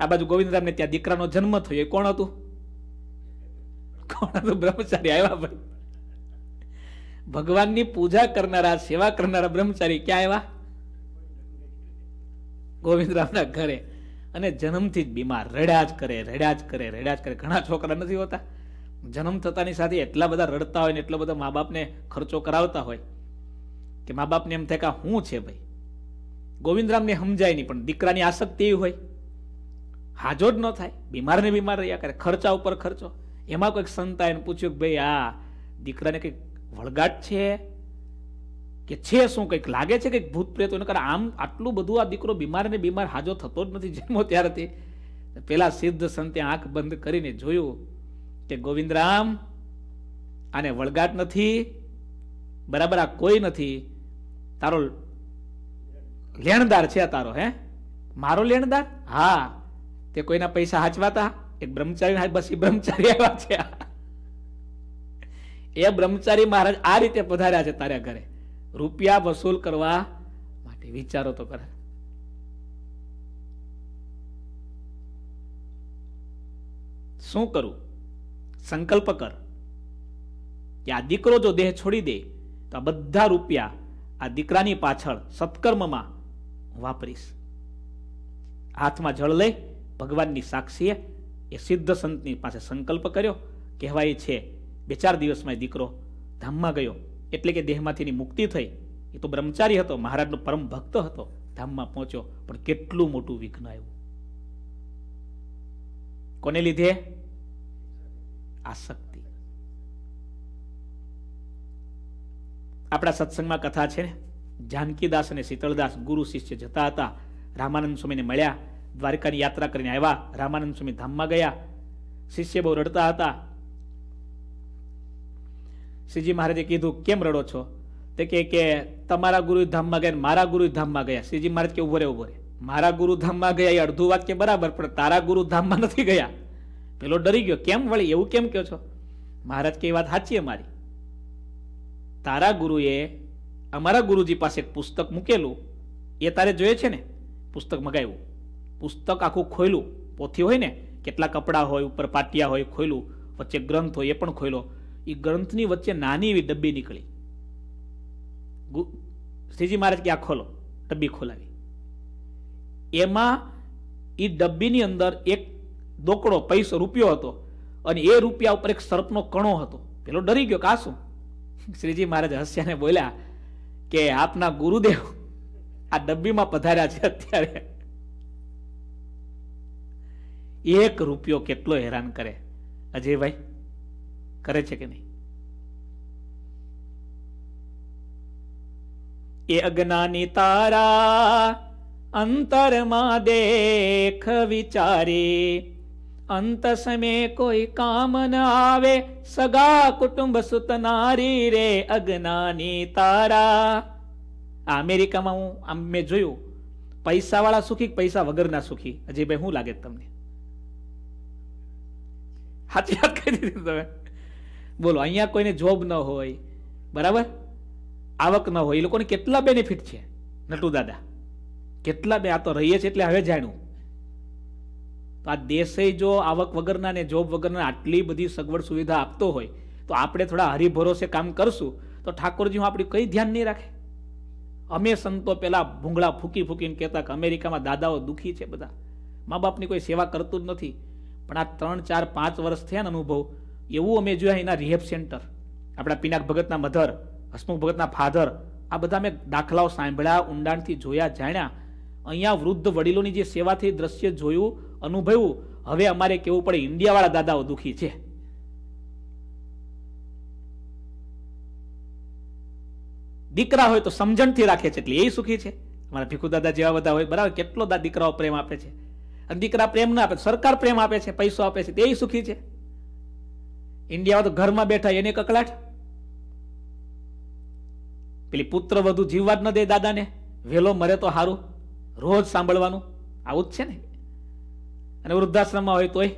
[SPEAKER 1] આ બાજુ ગોવિંદરામને ત્યાં દીકરાનો જન્મ થયો એ કોણ હતું કોણ હતું બ્રહ્મચારી આવ્યા ભાઈ ભગવાનની પૂજા કરનારા સેવા કરનારા બ્રહ્મચારી ક્યાં આવ્યા ગોવિંદરામના ઘરે અને જન્મથી જ બીમાર રડ્યા જ કરે રડ્યા જ કરે રડ્યા જ કરે ઘણા છોકરા નથી હોતા જન્મ થતાની સાથે એટલા બધા રડતા હોય ને એટલો બધો મા બાપને ખર્ચો કરાવતા હોય કે મા બાપને એમ થાય કે હું છે ભાઈ ગોવિંદરામને સમજાય નહીં પણ દીકરાની આસક્તિ એવી હોય હાજો જ ન થાય બીમારને બીમાર રહ્યા કરે ખર્ચા ઉપર ખર્ચો એમાં કોઈક સંતા એને પૂછ્યું કે ભાઈ આ દીકરાને કંઈક વળગાટ છે કે છે શું કંઈક લાગે છે કંઈક ભૂત પ્રેત એને કારણ આમ આટલું બધું આ દીકરો બીમાર ને બીમાર હાજો થતો જ નથી જન્મો ત્યારથી પેલા સિદ્ધ સંતે આંખ બંધ કરીને જોયું કે ગોવિંદરામ આને વળગાટ નથી બરાબર આ કોઈ નથી તારો લેણદાર છે આ તારો હે મારો લેણદાર હા તે કોઈના પૈસા હાચવાતા એક બ્રહ્મચારી બસ એ બ્રહ્મચારી આવ્યા છે એ બ્રહ્મચારી મહારાજ આ રીતે પધાર્યા છે તારા ઘરે રૂપિયા વસૂલ કરવા માટે વિચારો તો ખરા શું કરું સંકલ્પ કર કે આ દીકરો જો દેહ છોડી દે તો આ બધા રૂપિયા આ દીકરાની પાછળ સત્કર્મમાં વાપરીશ હાથમાં જળ લઈ ભગવાનની સાક્ષીએ એ સિદ્ધ સંતની પાસે સંકલ્પ કર્યો કહેવાય છે બે ચાર દિવસમાં એ દીકરો ધામમાં ગયો એટલે કે દેહમાંથીની મુક્તિ થઈ એ તો બ્રહ્મચારી હતો મહારાજનો પરમ ભક્ત હતો ધામમાં પહોંચ્યો પણ કેટલું મોટું વિઘ્ન આવ્યું કોને લીધે આસક્તિ આપણા સત્સંગમાં કથા છે ને જાનકીદાસ અને શીતળદાસ ગુરુ શિષ્ય જતા હતા રામાનંદ સ્વામીને મળ્યા દ્વારકાની યાત્રા કરીને આવ્યા રામાનંદ સ્વામી ધામમાં ગયા શિષ્ય બહુ રડતા હતા શ્રીજી મહારાજે કીધું કેમ રડો છો તે કહે કે તમારા ગુરુધામમાં ગયા મારા ગુરુધામમાં ગયા શ્રીજી મહારાજ કે ઉભો રે ઉભો રે મારા ગુરુધામમાં ગયા એ અડધું વાક્ય બરાબર પણ તારા ગુરુધામમાં નથી ગયા પેલો ડરી ગયો કેમ વળી એવું કેમ કહો છો મહારાજ કે એ વાત સાચી અમારી તારા ગુરુએ અમારા ગુરુજી પાસે એક પુસ્તક મૂકેલું એ તારે જોઈએ છે ને પુસ્તક મગાવ્યું પુસ્તક આખું ખોયલું પોથી હોય ને કેટલા કપડાં હોય ઉપર પાટિયા હોય ખોયલું વચ્ચે ગ્રંથ હોય એ પણ ખોયલો એ ગ્રંથની વચ્ચે નાની એવી ડબ્બી નીકળી શ્રીજી મહારાજ કે આ ખોલો ડબ્બી ખોલાવી એમાં એ ડબ્બીની અંદર એક દોકડો પૈસો રૂપિયો હતો અને એ રૂપિયા ઉપર એક સર્પનો કણો હતો પેલો ડરી ગયો કા શું શ્રીજી મહારાજ હસ્યાને બોલ્યા કે આપના ગુરુદેવ આ ડબ્બીમાં પધાર્યા છે અત્યારે એક રૂપિયો કેટલો હેરાન કરે અજયભાઈ કરે છે કે નહીં એ અજ્ઞાની તારા અંતરમાં દેખ વિચારી અંત સમય કોઈ કામ ન આવે સગા કુટુંબ સુતનારી રે અજ્ઞાની તારા અમેરિકામાં હું આમ મેં જોયું પૈસાવાળા સુખી પૈસા વગરના સુખી ભાઈ શું લાગે તમને સાચી વાત કહી દીધી તમે બોલો અહીંયા કોઈને જોબ ન હોય બરાબર આવક ન હોય એ લોકોને કેટલા બેનિફિટ છે નટુ દાદા કેટલા બે આ તો રહીએ છીએ એટલે હવે જાણ્યું તો આ દેશે જો આવક વગરના ને જોબ વગરના આટલી બધી સગવડ સુવિધા આપતો હોય તો આપણે થોડા હરિભરોસે કામ કરશું તો ઠાકોરજી હું આપણું કંઈ ધ્યાન નહીં રાખે અમે સંતો પેલા ભૂંગળા ફૂકી ફૂકીને કહેતા કે અમેરિકામાં દાદાઓ દુઃખી છે બધા મા બાપની કોઈ સેવા કરતું જ નથી પણ આ ત્રણ ચાર પાંચ વર્ષ થયા ને અનુભવ એવું અમે જોયા એના રિહેબ સેન્ટર આપણા પિનાક ભગતના મધર હસમુખ ભગતના ફાધર આ બધા મેં દાખલાઓ સાંભળ્યા ઊંડાણથી જોયા જાણ્યા અહીંયા વૃદ્ધ વડીલોની જે સેવાથી દ્રશ્ય જોયું અનુભવ્યું હવે અમારે કેવું પડે ઇન્ડિયાવાળા દાદાઓ દુઃખી છે દીકરા હોય તો સમજણથી રાખે છે એટલે એ સુખી છે અમારા ભીખુ દાદા જેવા બધા હોય બરાબર કેટલો દીકરાઓ પ્રેમ આપે છે અને દીકરા પ્રેમ ના આપે સરકાર પ્રેમ આપે છે પૈસો આપે છે તે સુખી છે ઇન્ડિયા તો ઘરમાં બેઠા એને કકલાટ પેલી પુત્ર વધુ જીવવા જ ન દે દાદાને વહેલો મરે તો સારું રોજ સાંભળવાનું આવું જ છે ને અને વૃદ્ધાશ્રમમાં હોય તોય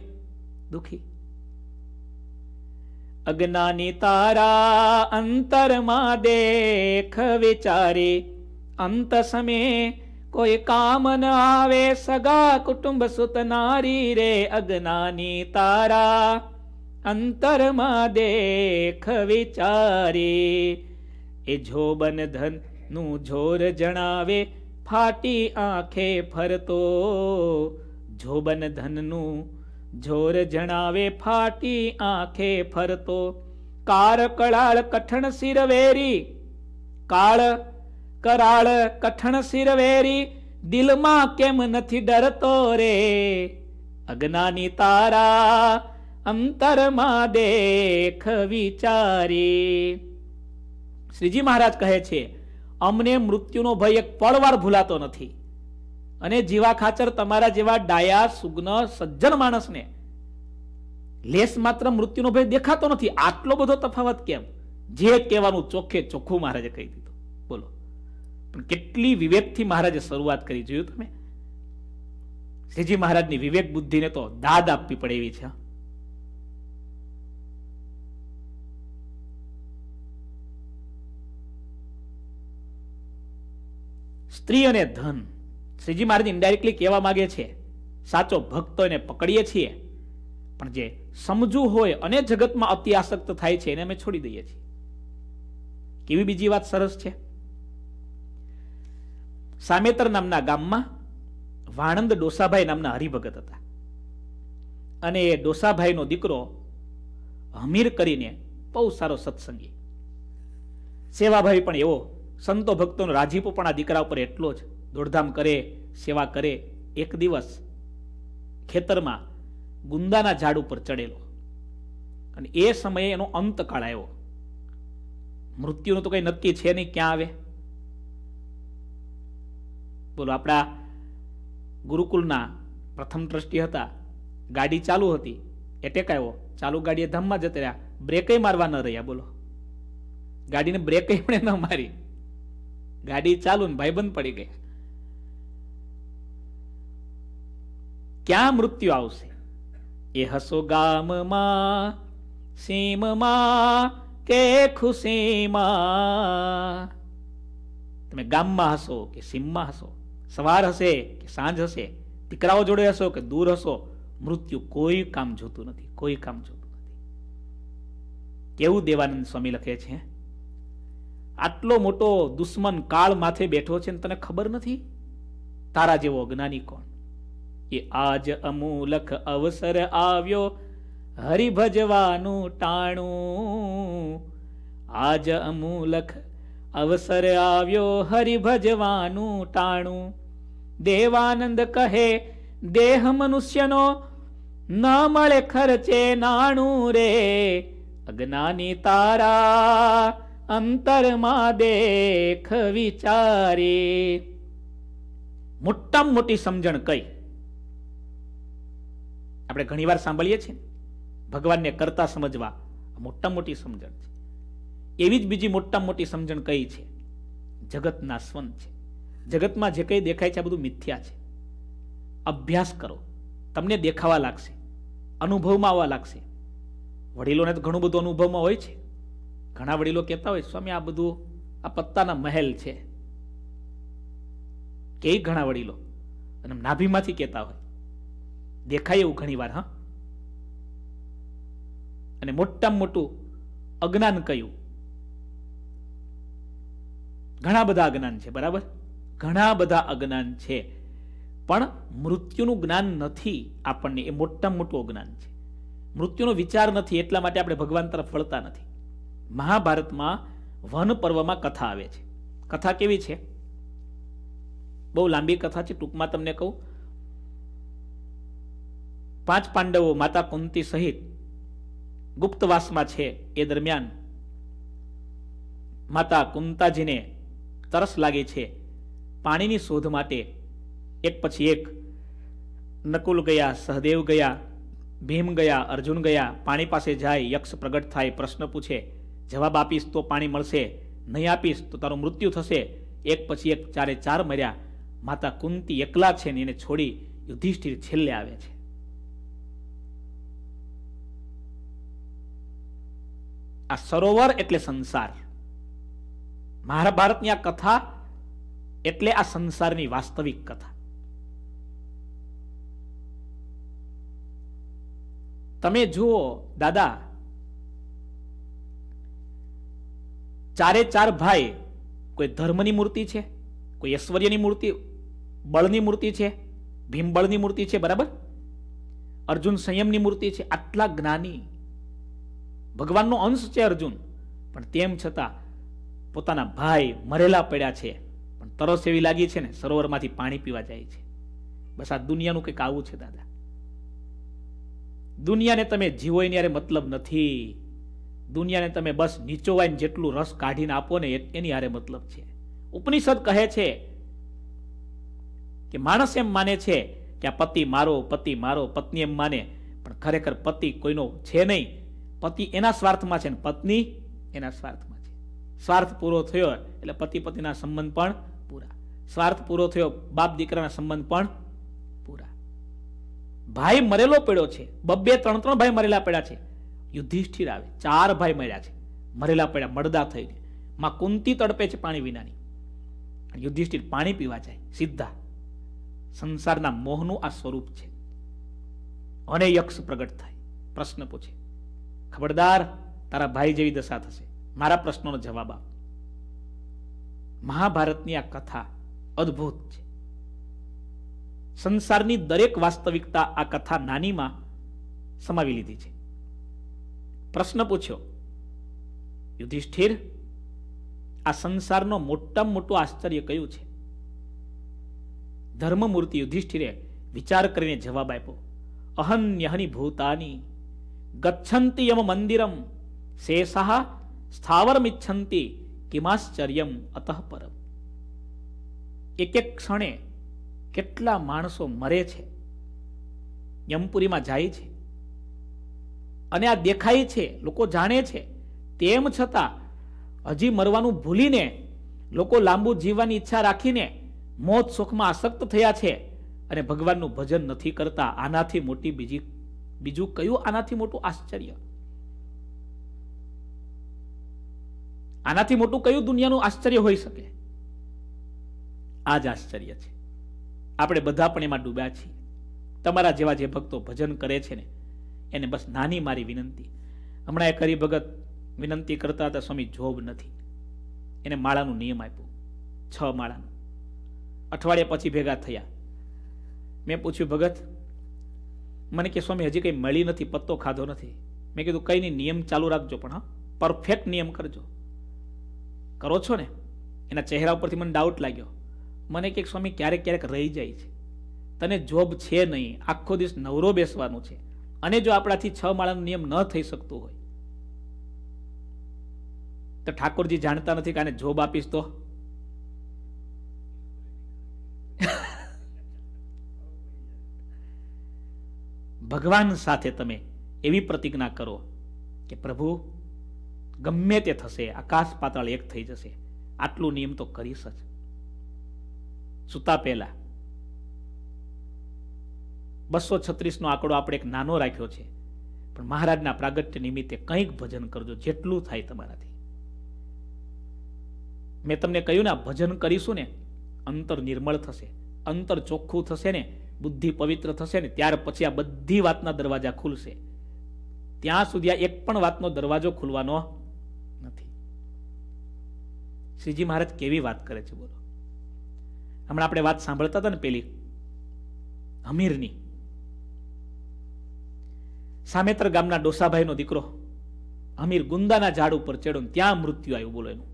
[SPEAKER 1] દુખી અજ્ઞાની તારા અંતરમાં દેખ વિચારી અંત સમયે કોઈ કામ ન આવે સગા કુટુંબ સુતનારી રે અજ્ઞાની તારા અંતરમાં દેખ વિચારી એ જોબન ધન નું જોર જણાવે ફાટી આંખે ફરતો જોબન ધનનું જોર જણાવે ફાટી આંખે ફરતો કાળ કળાળ કઠણ શિરવેરી કાળ કરાળ કઠણ શિરવેરી દિલમાં કેમ નથી ડરતો રે અજ્ઞાની તારા અંતરમાં દેખ વિચારી શ્રીજી મહારાજ કહે છે અમને મૃત્યુનો ભય એક પળવાર ભૂલાતો નથી અને જીવા ખાચર તમારા જેવા ડાયા સુગ્ન સજ્જન માણસને લેસ માત્ર મૃત્યુનો ભય દેખાતો નથી આટલો બધો તફાવત કેમ જે કહેવાનું ચોખ્ખે ચોખ્ખું મહારાજે કહી દીધું બોલો પણ કેટલી વિવેકથી મહારાજે શરૂઆત કરી જોયું તમે શ્રીજી મહારાજની વિવેક બુદ્ધિને તો દાદ આપવી પડે એવી છે સ્ત્રી અને ધન શ્રીજી મહારાજ ઇન્ડાયરેક્ટલી કહેવા માગે છે સાચો ભક્તો એને પકડીએ છીએ પણ જે સમજવું હોય અને જગતમાં અતિ આસક્ત થાય છે એને અમે છોડી દઈએ છીએ કેવી બીજી વાત સરસ છે સામેતર નામના ગામમાં વાણંદ ડોસાભાઈ નામના હરિભગત હતા અને એ ડોસાભાઈનો દીકરો હમીર કરીને બહુ સારો સત્સંગી સેવાભાઈ પણ એવો સંતો ભક્તોનો રાજીપો પણ આ દીકરા ઉપર એટલો જ દોડધામ કરે સેવા કરે એક દિવસ ખેતરમાં ગુંદાના ઝાડ ઉપર ચડેલો અને એ સમયે એનો અંત આવ્યો મૃત્યુનું તો કંઈ નક્કી છે નહીં ક્યાં આવે બોલો આપણા ગુરુકુલના પ્રથમ ટ્રસ્ટી હતા ગાડી ચાલુ હતી એટેક આવ્યો ચાલુ ગાડીએ ધમમાં જતા રહ્યા બ્રેકે મારવા ન રહ્યા બોલો ગાડીને બ્રેકે પણ ન મારી ગાડી ચાલુ ને ભાઈબંધ પડી ગયા ક્યાં મૃત્યુ આવશે એ હસો ગામમાં સીમમાં કે ખુશીમાં તમે ગામમાં હશો કે સીમમાં હશો સવાર હશે કે સાંજ હશે દીકરાઓ જોડે હશો કે દૂર હશો મૃત્યુ કોઈ કામ જોતું નથી કોઈ કામ જોતું નથી કેવું દેવાનંદ સ્વામી લખે છે આટલો મોટો દુશ્મન કાળ માથે બેઠો છે ને તને ખબર નથી તારા જેવો અજ્ઞાની કોણ એ આજ અમૂલખ અવસર આવ્યો હરિભજવાનું ટાણું આજ અમૂલખ અવસર આવ્યો હરિભજવાનું ટાણું દેવાનંદ કહે દેહ મનુષ્યનો ન મળે ખર્ચે નાણું રે અજ્ઞાની તારા અંતરમાં દેખ વિચારી મોટામાં મોટી સમજણ કઈ આપણે ઘણીવાર સાંભળીએ છીએ ભગવાનને કરતા સમજવા મોટા મોટી સમજણ છે એવી જ બીજી મોટા મોટી સમજણ કઈ છે જગતના સ્વંત છે જગતમાં જે કંઈ દેખાય છે આ બધું મિથ્યા છે અભ્યાસ કરો તમને દેખાવા લાગશે અનુભવમાં આવવા લાગશે વડીલોને તો ઘણું બધું અનુભવમાં હોય છે ઘણા વડીલો કહેતા હોય સ્વામી આ બધું આ પત્તાના મહેલ છે કે ઘણા વડીલો અને નાભીમાંથી કહેતા હોય દેખાય એવું ઘણી વાર હા અને મોટામાં મોટું અજ્ઞાન કયું ઘણા બધા અજ્ઞાન છે બરાબર ઘણા બધા અજ્ઞાન છે પણ મૃત્યુનું જ્ઞાન નથી આપણને એ મોટામાં મોટું અજ્ઞાન છે મૃત્યુનો વિચાર નથી એટલા માટે આપણે ભગવાન તરફ વળતા નથી મહાભારતમાં વન પર્વમાં કથા આવે છે કથા કેવી છે બહુ લાંબી કથા છે ટૂંકમાં તમને કહું પાંચ પાંડવો માતા કુંતી સહિત ગુપ્તવાસમાં છે એ દરમિયાન માતા કુંતાજીને તરસ લાગે છે પાણીની શોધ માટે એક પછી એક નકુલ ગયા સહદેવ ગયા ભીમ ગયા અર્જુન ગયા પાણી પાસે જાય યક્ષ પ્રગટ થાય પ્રશ્ન પૂછે જવાબ આપીશ તો પાણી મળશે નહીં આપીશ તો તારું મૃત્યુ થશે એક પછી એક ચારે ચાર મર્યા માતા કુંતી એકલા છે ને એને છોડી યુધિષ્ઠિર છેલ્લે આવે છે આ સરોવર એટલે સંસાર મહાભારતની આ કથા એટલે આ સંસારની વાસ્તવિક કથા તમે જુઓ દાદા ચારે ચાર ભાઈ કોઈ ધર્મની મૂર્તિ છે કોઈ ઐશ્વર્યની મૂર્તિ બળની મૂર્તિ છે ભીમબળની મૂર્તિ છે બરાબર અર્જુન સંયમની મૂર્તિ છે આટલા જ્ઞાની ભગવાનનો અંશ છે અર્જુન પણ તેમ છતાં પોતાના ભાઈ મરેલા પડ્યા છે પણ તરસ એવી લાગી છે ને સરોવરમાંથી પાણી પીવા જાય છે બસ આ દુનિયાનું કંઈક આવું છે દાદા દુનિયાને તમે જીવો એની મતલબ નથી દુનિયાને તમે બસ નીચોવાઈને જેટલું રસ કાઢીને આપો ને એની હારે મતલબ છે ઉપનિષદ કહે છે કે માણસ એમ માને છે કે આ પતિ મારો પતિ મારો પત્ની એમ માને પણ ખરેખર પતિ કોઈનો છે નહીં પતિ એના સ્વાર્થમાં છે ને પત્ની એના સ્વાર્થમાં છે સ્વાર્થ પૂરો થયો એટલે પતિ પતિના સંબંધ પણ પૂરા સ્વાર્થ પૂરો થયો બાપ દીકરાના સંબંધ પણ પૂરા ભાઈ મરેલો પડ્યો છે બબ્બે ત્રણ ત્રણ ભાઈ મરેલા પડ્યા છે યુધિષ્ઠિર આવે ચાર ભાઈ મળ્યા છે મરેલા પડ્યા મળદા થઈને માં કુંતી તડપે છે પાણી વિનાની યુધિષ્ઠિર પાણી પીવા જાય સીધા સંસારના મોહનું આ સ્વરૂપ છે અને યક્ષ પ્રગટ થાય પ્રશ્ન પૂછે ખબરદાર તારા ભાઈ જેવી દશા થશે મારા પ્રશ્નોનો જવાબ આપ મહાભારતની આ કથા અદ્ભુત છે સંસારની દરેક વાસ્તવિકતા આ કથા નાનીમાં સમાવી લીધી છે પ્રશ્ન પૂછ્યો યુધિષ્ઠિર આ સંસારનો મોટામાં મોટું આશ્ચર્ય કયું છે ધર્મમૂર્તિ યુધિષ્ઠિરે વિચાર કરીને જવાબ આપ્યો અહન્યહની ભૂતાની ગચ્છંતિ યમ મંદિરમ શેષઃ સ્થાવરમિચ્છંતિ કિમાશ્ચર્યમ અતઃ પરમ એક એક ક્ષણે કેટલા માણસો મરે છે યમપુરીમાં જાય છે અને આ દેખાય છે લોકો જાણે છે તેમ છતાં હજી મરવાનું ભૂલીને લોકો લાંબુ જીવવાની ઈચ્છા રાખીને મોત શોખમાં આસક્ત થયા છે અને ભગવાનનું ભજન નથી કરતા આનાથી મોટી બીજી બીજું કયું આનાથી મોટું આશ્ચર્ય આનાથી મોટું કયું દુનિયાનું આશ્ચર્ય હોઈ શકે આ જ આશ્ચર્ય છે આપણે બધા પણ એમાં ડૂબ્યા છીએ તમારા જેવા જે ભક્તો ભજન કરે છે ને એને બસ નાની મારી વિનંતી હમણાં એ કરી ભગત વિનંતી કરતા હતા સ્વામી જોબ નથી એને માળાનું નિયમ આપ્યું છ માળાનું અઠવાડિયા પછી ભેગા થયા મેં પૂછ્યું ભગત મને કે સ્વામી હજી કંઈ મળી નથી પત્તો ખાધો નથી મેં કીધું કંઈ નહીં નિયમ ચાલુ રાખજો પણ હા પરફેક્ટ નિયમ કરજો કરો છો ને એના ચહેરા ઉપરથી મને ડાઉટ લાગ્યો મને કે સ્વામી ક્યારેક ક્યારેક રહી જાય છે તને જોબ છે નહીં આખો દિવસ નવરો બેસવાનું છે અને જો આપણાથી છ માળાનો નિયમ ન થઈ શકતો હોય તો ઠાકોરજી જાણતા નથી કે આને જોબ આપીશ તો ભગવાન સાથે તમે એવી પ્રતિજ્ઞા કરો કે પ્રભુ ગમે તે થશે આકાશ પાતળ એક થઈ જશે આટલું નિયમ તો કરીશ જ સૂતા પહેલા બસો છત્રીસનો આંકડો આપણે એક નાનો રાખ્યો છે પણ મહારાજના પ્રાગટ્ય નિમિત્તે કંઈક ભજન કરજો જેટલું થાય તમારાથી મેં તમને કહ્યું ને ભજન કરીશું ને અંતર નિર્મળ થશે અંતર ચોખ્ખું થશે ને બુદ્ધિ પવિત્ર થશે ને ત્યાર પછી આ બધી વાતના દરવાજા ખુલશે ત્યાં સુધી આ એક પણ વાતનો દરવાજો ખુલવાનો નથી શ્રીજી મહારાજ કેવી વાત કરે છે બોલો હમણાં આપણે વાત સાંભળતા હતા ને પેલી હમીરની સામેતર ગામના ડોસાભાઈનો દીકરો અમીર ગુંદાના ઝાડ ઉપર ચડ્યો ત્યાં મૃત્યુ આવ્યું બોલો એનું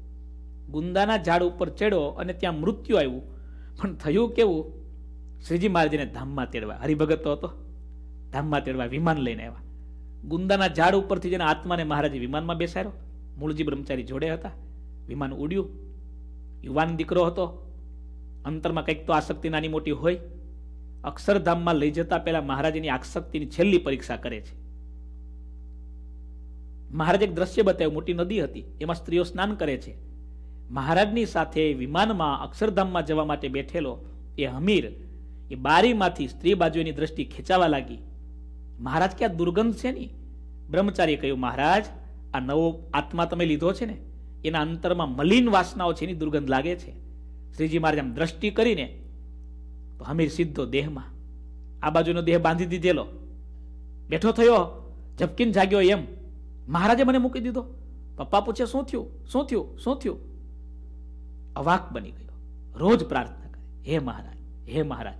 [SPEAKER 1] ગુંદાના ઝાડ ઉપર ચડ્યો અને ત્યાં મૃત્યુ આવ્યું પણ થયું કેવું શ્રીજી મહારાજને ધામમાં તેડવા હરિભગત તો હતો ધામમાં તેડવા વિમાન લઈને આવ્યા ગુંદાના ઝાડ ઉપરથી જેને આત્માને મહારાજે વિમાનમાં બેસાડ્યો મૂળજી બ્રહ્મચારી જોડે હતા વિમાન ઉડ્યું યુવાન દીકરો હતો અંતરમાં કંઈક તો આસક્તિ નાની મોટી હોય અક્ષરધામમાં લઈ જતા પહેલાં મહારાજની આસક્તિની છેલ્લી પરીક્ષા કરે છે મહારાજ એક દ્રશ્ય બતાવ્યું મોટી નદી હતી એમાં સ્ત્રીઓ સ્નાન કરે છે મહારાજની સાથે વિમાનમાં અક્ષરધામમાં જવા માટે બેઠેલો એ હમીર એ બારીમાંથી સ્ત્રી બાજુ એની દ્રષ્ટિ ખેંચાવા લાગી મહારાજ ક્યાં દુર્ગંધ છે નહીં બ્રહ્મચારીએ કહ્યું મહારાજ આ નવો આત્મા તમે લીધો છે ને એના અંતરમાં મલિન વાસનાઓ છે એની દુર્ગંધ લાગે છે શ્રીજી મહારાજ આમ દ્રષ્ટિ કરીને તો હમીર સીધો દેહમાં આ બાજુનો દેહ બાંધી દીધેલો બેઠો થયો ઝપકીન જાગ્યો એમ મહારાજે મને મૂકી દીધો પપ્પા પૂછે શું થયું શું થયું શું થયું અવાક બની ગયો રોજ પ્રાર્થના કરે હે મહારાજ હે મહારાજ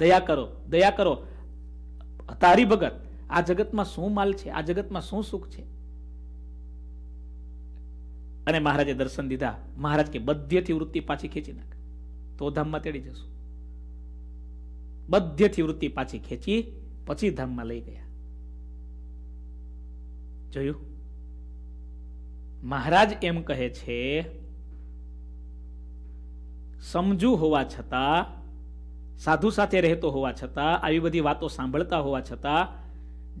[SPEAKER 1] દયા કરો દયા કરો તારી ભગત આ જગતમાં શું માલ છે આ જગતમાં શું સુખ છે અને મહારાજે દર્શન દીધા મહારાજ કે બધેથી વૃત્તિ પાછી ખેંચી નાખ તો ધામમાં તેડી જશું બધેથી વૃત્તિ પાછી ખેંચી પછી ધામમાં લઈ ગયા જોયું મહારાજ એમ કહે છે સમજુ હોવા છતાં સાધુ સાથે રહેતો હોવા છતાં આવી બધી વાતો સાંભળતા હોવા છતાં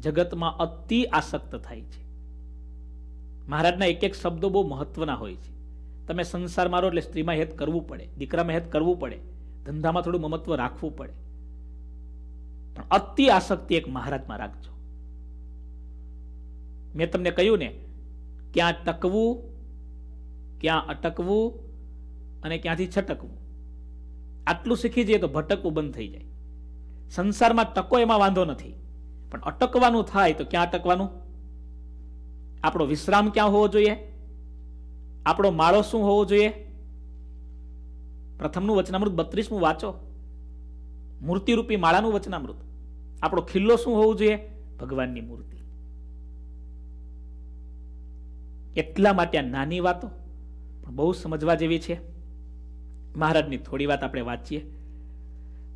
[SPEAKER 1] જગતમાં અતિ આસક્ત થાય છે મહારાજના એક એક શબ્દો બહુ મહત્વના હોય છે તમે સંસાર મારો એટલે સ્ત્રીમાં હેત કરવું પડે દીકરામાં હેત કરવું પડે ધંધામાં થોડું મહત્વ રાખવું પડે પણ અતિ આસક્તિ એક મહારાજમાં રાખજો મેં તમને કહ્યું ને ક્યાં ટકવું ક્યાં અટકવું અને ક્યાંથી છટકવું આટલું શીખી જઈએ તો ભટકવું બંધ થઈ જાય સંસારમાં ટકો એમાં વાંધો નથી પણ અટકવાનું થાય તો ક્યાં અટકવાનું આપણો વિશ્રામ ક્યાં હોવો જોઈએ આપણો માળો શું હોવો જોઈએ પ્રથમનું વચનામૃત બત્રીસમું વાંચો મૂર્તિરૂપી માળાનું વચનામૃત આપણો ખિલ્લો શું હોવું જોઈએ ભગવાનની મૂર્તિ એટલા માટે આ નાની વાતો પણ બહુ સમજવા જેવી છે મહારાજની થોડી વાત આપણે વાંચીએ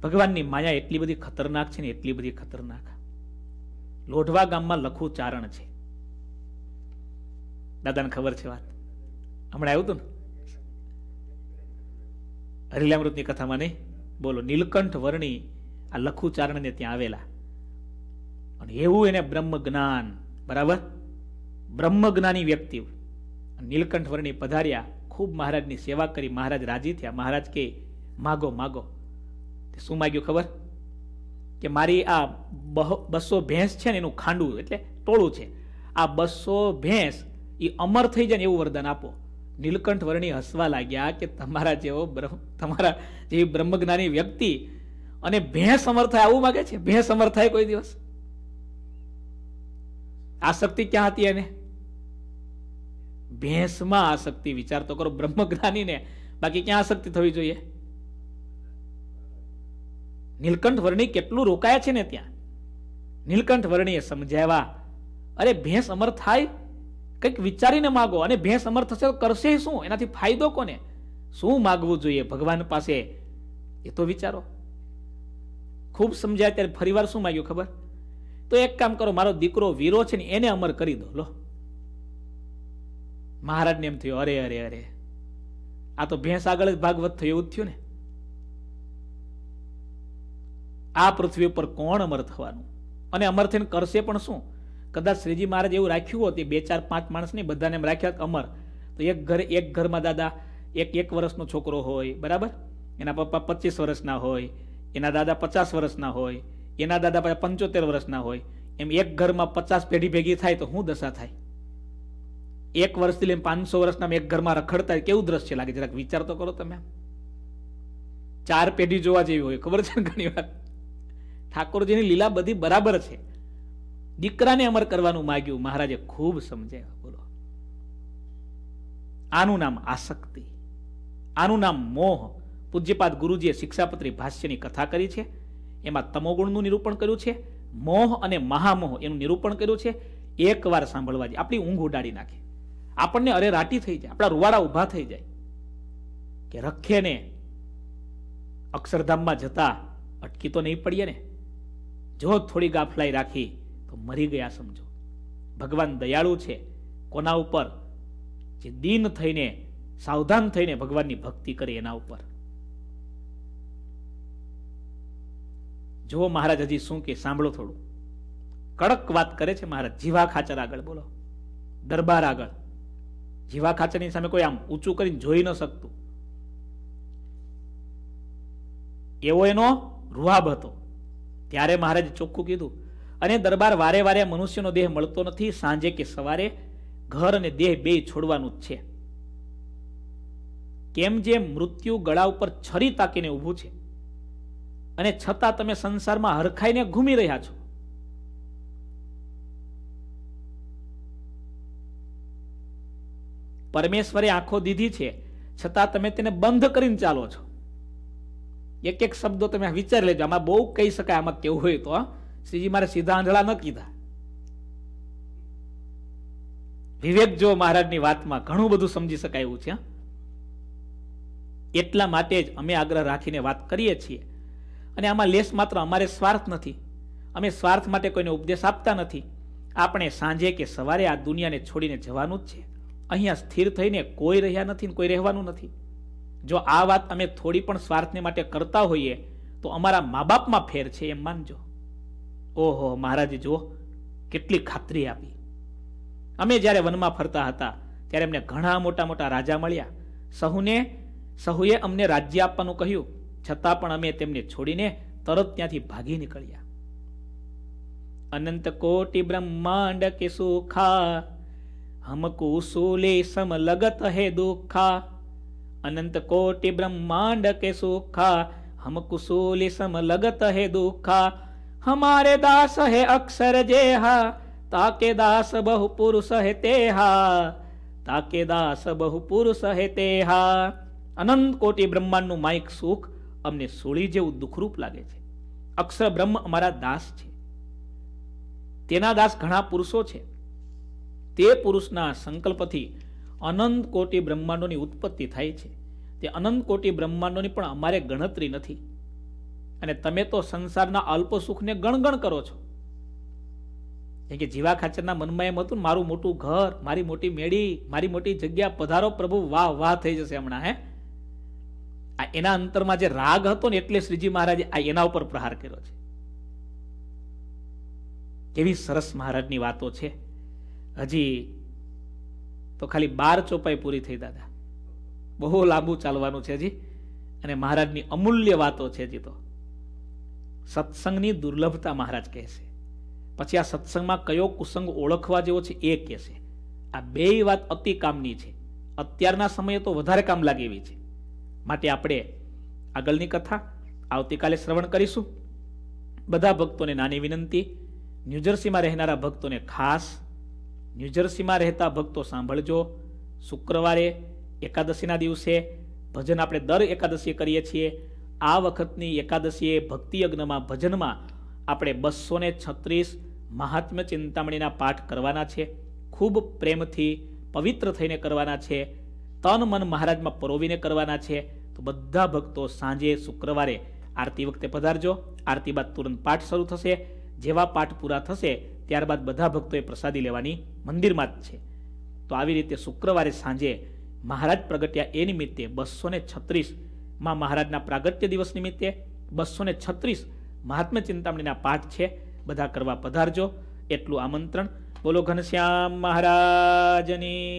[SPEAKER 1] ભગવાનની માયા એટલી બધી ખતરનાક છે ને એટલી બધી ખતરનાક લોઢવા ગામમાં લખું ચારણ છે દાદાને ખબર છે વાત હમણાં આવ્યું હતું ને હરિલામૃતની કથામાં નહીં બોલો નીલકંઠ વર્ણી આ લખું ચારણને ત્યાં આવેલા અને એવું એને બ્રહ્મ જ્ઞાન બરાબર બ્રહ્મજ્ઞાની વ્યક્તિ નીલકંઠ વર્ણી પધાર્યા ખૂબ મહારાજની સેવા કરી મહારાજ રાજી થયા મહારાજ કે માગો માગો શું માગ્યું ખબર કે મારી આ બસો ભેંસ છે ને એનું ખાંડું એટલે ટોળું છે આ બસો ભેંસ એ અમર થઈ જાય ને એવું વરદાન આપો નીલકંઠ વર્ણી હસવા લાગ્યા કે તમારા જેવો તમારા જેવી બ્રહ્મજ્ઞાની વ્યક્તિ અને ભેંસ અમર થાય આવું માગે છે ભેંસ અમર થાય કોઈ દિવસ આ શક્તિ ક્યાં હતી એને ભેંસમાં આશક્તિ વિચાર તો કરો બ્રહ્મ બ્રહ્મજ્ઞાનીને બાકી ક્યાં આશક્તિ થવી જોઈએ નીલકંઠ વર્ણી કેટલું રોકાયા છે ને ત્યાં નીલકંઠ વર્ણીએ સમજાવ્યા અરે ભેંસ અમર થાય કંઈક વિચારીને માગો અને ભેંસ અમર થશે તો કરશે શું એનાથી ફાયદો કોને શું માગવું જોઈએ ભગવાન પાસે એ તો વિચારો ખૂબ સમજાય ત્યારે ફરીવાર શું માગ્યું ખબર તો એક કામ કરો મારો દીકરો વીરો છે ને એને અમર કરી દો લો મહારાજને એમ થયું અરે અરે અરે આ તો ભેંસ આગળ જ ભાગવત થયું એવું જ થયું ને આ પૃથ્વી ઉપર કોણ અમર થવાનું અને અમર થઈને કરશે પણ શું કદાચ શ્રીજી મહારાજ એવું રાખ્યું હોત બે ચાર પાંચ માણસને બધાને એમ રાખ્યા અમર તો એક ઘરે એક ઘરમાં દાદા એક એક વર્ષનો છોકરો હોય બરાબર એના પપ્પા પચીસ વર્ષના હોય એના દાદા પચાસ વર્ષના હોય એના દાદા પાછા પંચોતેર વર્ષના હોય એમ એક ઘરમાં પચાસ પેઢી ભેગી થાય તો હું દશા થાય એક વર્ષથી લઈને પાંચસો વર્ષના એક ઘરમાં રખડતા કેવું દ્રશ્ય લાગે જરાક વિચાર તો કરો તમે ચાર પેઢી જોવા જેવી હોય ખબર છે ઘણી વાર ઠાકોરજીની લીલા બધી બરાબર છે દીકરાને અમર કરવાનું માગ્યું મહારાજે ખૂબ સમજાય બોલો આનું નામ આસક્તિ આનું નામ મોહ પૂજ્યપાદ ગુરુજીએ શિક્ષાપત્રી ભાષ્યની કથા કરી છે એમાં તમોગુણનું નિરૂપણ કર્યું છે મોહ અને મહામોહ એનું નિરૂપણ કર્યું છે એકવાર સાંભળવા જે આપણી ઊંઘ ઉડાડી નાખે આપણને અરે રાટી થઈ જાય આપણા રૂવાડા ઊભા થઈ જાય કે રખે ને અક્ષરધામમાં જતા અટકી તો નહીં પડીએ ને જો થોડી ગાફલાઈ રાખી તો મરી ગયા સમજો ભગવાન દયાળુ છે કોના ઉપર જે દિન થઈને સાવધાન થઈને ભગવાનની ભક્તિ કરે એના ઉપર જુઓ મહારાજ હજી શું કે સાંભળો થોડું કડક વાત કરે છે મહારાજ જીવા ખાચર આગળ બોલો દરબાર આગળ જીવા ખાચરની સામે કોઈ આમ ઊંચું કરીને જોઈ ન શકતું એવો એનો રૂહાબ હતો ત્યારે મહારાજ ચોખ્ખું કીધું અને દરબાર વારે વારે મનુષ્યનો દેહ મળતો નથી સાંજે કે સવારે ઘર અને દેહ બે છોડવાનું જ છે કેમ જે મૃત્યુ ગળા ઉપર છરી તાકીને ઊભું છે અને છતાં તમે સંસારમાં હરખાઈને ઘૂમી રહ્યા છો પરમેશ્વરે આંખો દીધી છે છતાં તમે તેને બંધ કરીને ચાલો છો એક એક શબ્દો તમે વિચારી લેજો આમાં બહુ કહી શકાય આમાં કેવું હોય તો શ્રીજી મારે સીધા આંધળા ન કીધા વિવેક જો મહારાજની વાતમાં ઘણું બધું સમજી શકાય એવું છે એટલા માટે જ અમે આગ્રહ રાખીને વાત કરીએ છીએ અને આમાં લેસ માત્ર અમારે સ્વાર્થ નથી અમે સ્વાર્થ માટે કોઈને ઉપદેશ આપતા નથી આપણે સાંજે કે સવારે આ દુનિયાને છોડીને જવાનું જ છે અહીંયા સ્થિર થઈને કોઈ રહ્યા નથી કોઈ રહેવાનું નથી જો આ વાત અમે થોડી પણ સ્વાર્થને માટે કરતા હોઈએ તો અમારા મા બાપમાં ફેર છે એમ માનજો ઓહો મહારાજ જુઓ કેટલી ખાતરી આપી અમે જ્યારે વનમાં ફરતા હતા ત્યારે અમને ઘણા મોટા મોટા રાજા મળ્યા સહુને સહુએ અમને રાજ્ય આપવાનું કહ્યું છતાં પણ અમે તેમને છોડીને તરત ત્યાંથી ભાગી નીકળ્યા અનંત કોટી બ્રહ્માંડ કે સુખા हमको सोले सम लगत અનંત दोखा બ્રહ્માંડ કે સુખા के सोखा हमको લગત सम लगत હમારે દાસ हमारे અક્ષર है अक्षर जेहा ताके दास बहु पुरुष है तेहा તાકે દાસ બહુ પુરુષ હે તેહા અનંત કોટી બ્રહ્માંડનું માઇક સુખ અમને સોળી જેવું દુઃખરૂપ લાગે છે અક્ષર બ્રહ્મ અમારા દાસ છે તેના દાસ ઘણા પુરુષો છે તે પુરુષના સંકલ્પથી અનંત કોટી બ્રહ્માંડોની ઉત્પત્તિ થાય છે તે અનંત કોટી બ્રહ્માંડોની પણ અમારે ગણતરી નથી અને તમે તો સંસારના અલ્પ સુખને ગણગણ કરો છો જેમ કે જીવા ખાચરના મનમાં એમ હતું મારું મોટું ઘર મારી મોટી મેળી મારી મોટી જગ્યા પધારો પ્રભુ વાહ વાહ થઈ જશે હમણાં હે આ એના અંતરમાં જે રાગ હતો ને એટલે શ્રીજી મહારાજે આ એના ઉપર પ્રહાર કર્યો છે કેવી સરસ મહારાજની વાતો છે હજી તો ખાલી બાર ચોપાઈ પૂરી થઈ દાદા બહુ લાંબુ ચાલવાનું છે હજી અને મહારાજની અમૂલ્ય વાતો છે હજી તો સત્સંગની દુર્લભતા મહારાજ કહેશે પછી આ સત્સંગમાં કયો કુસંગ ઓળખવા જેવો છે એ કહેશે આ બેય વાત અતિ કામની છે અત્યારના સમયે તો વધારે કામ લાગે એવી છે માટે આપણે આગળની કથા આવતીકાલે શ્રવણ કરીશું બધા ભક્તોને નાની વિનંતી ન્યૂજર્સીમાં રહેનારા ભક્તોને ખાસ ન્યૂજર્સીમાં રહેતા ભક્તો સાંભળજો શુક્રવારે એકાદશીના દિવસે ભજન આપણે દર એકાદશી કરીએ છીએ આ વખતની એકાદશીએ ભક્તિયજ્ઞમાં ભજનમાં આપણે બસો ને છત્રીસ મહાત્મ્ય ચિંતામણીના પાઠ કરવાના છે ખૂબ પ્રેમથી પવિત્ર થઈને કરવાના છે તન મન મહારાજમાં પરોવીને કરવાના છે તો બધા ભક્તો સાંજે શુક્રવારે આરતી વખતે પધારજો આરતી બાદ તુરંત પાઠ શરૂ થશે જેવા પાઠ પૂરા થશે ત્યારબાદ બધા ભક્તોએ પ્રસાદી લેવાની મંદિરમાં જ છે તો આવી રીતે શુક્રવારે સાંજે મહારાજ પ્રગટ્યા એ નિમિત્તે બસો ને છત્રીસ મહારાજના પ્રાગટ્ય દિવસ નિમિત્તે બસો ને છત્રીસ મહાત્મા ચિંતામણીના પાઠ છે બધા કરવા પધારજો એટલું આમંત્રણ બોલો ઘનશ્યામ મહારાજની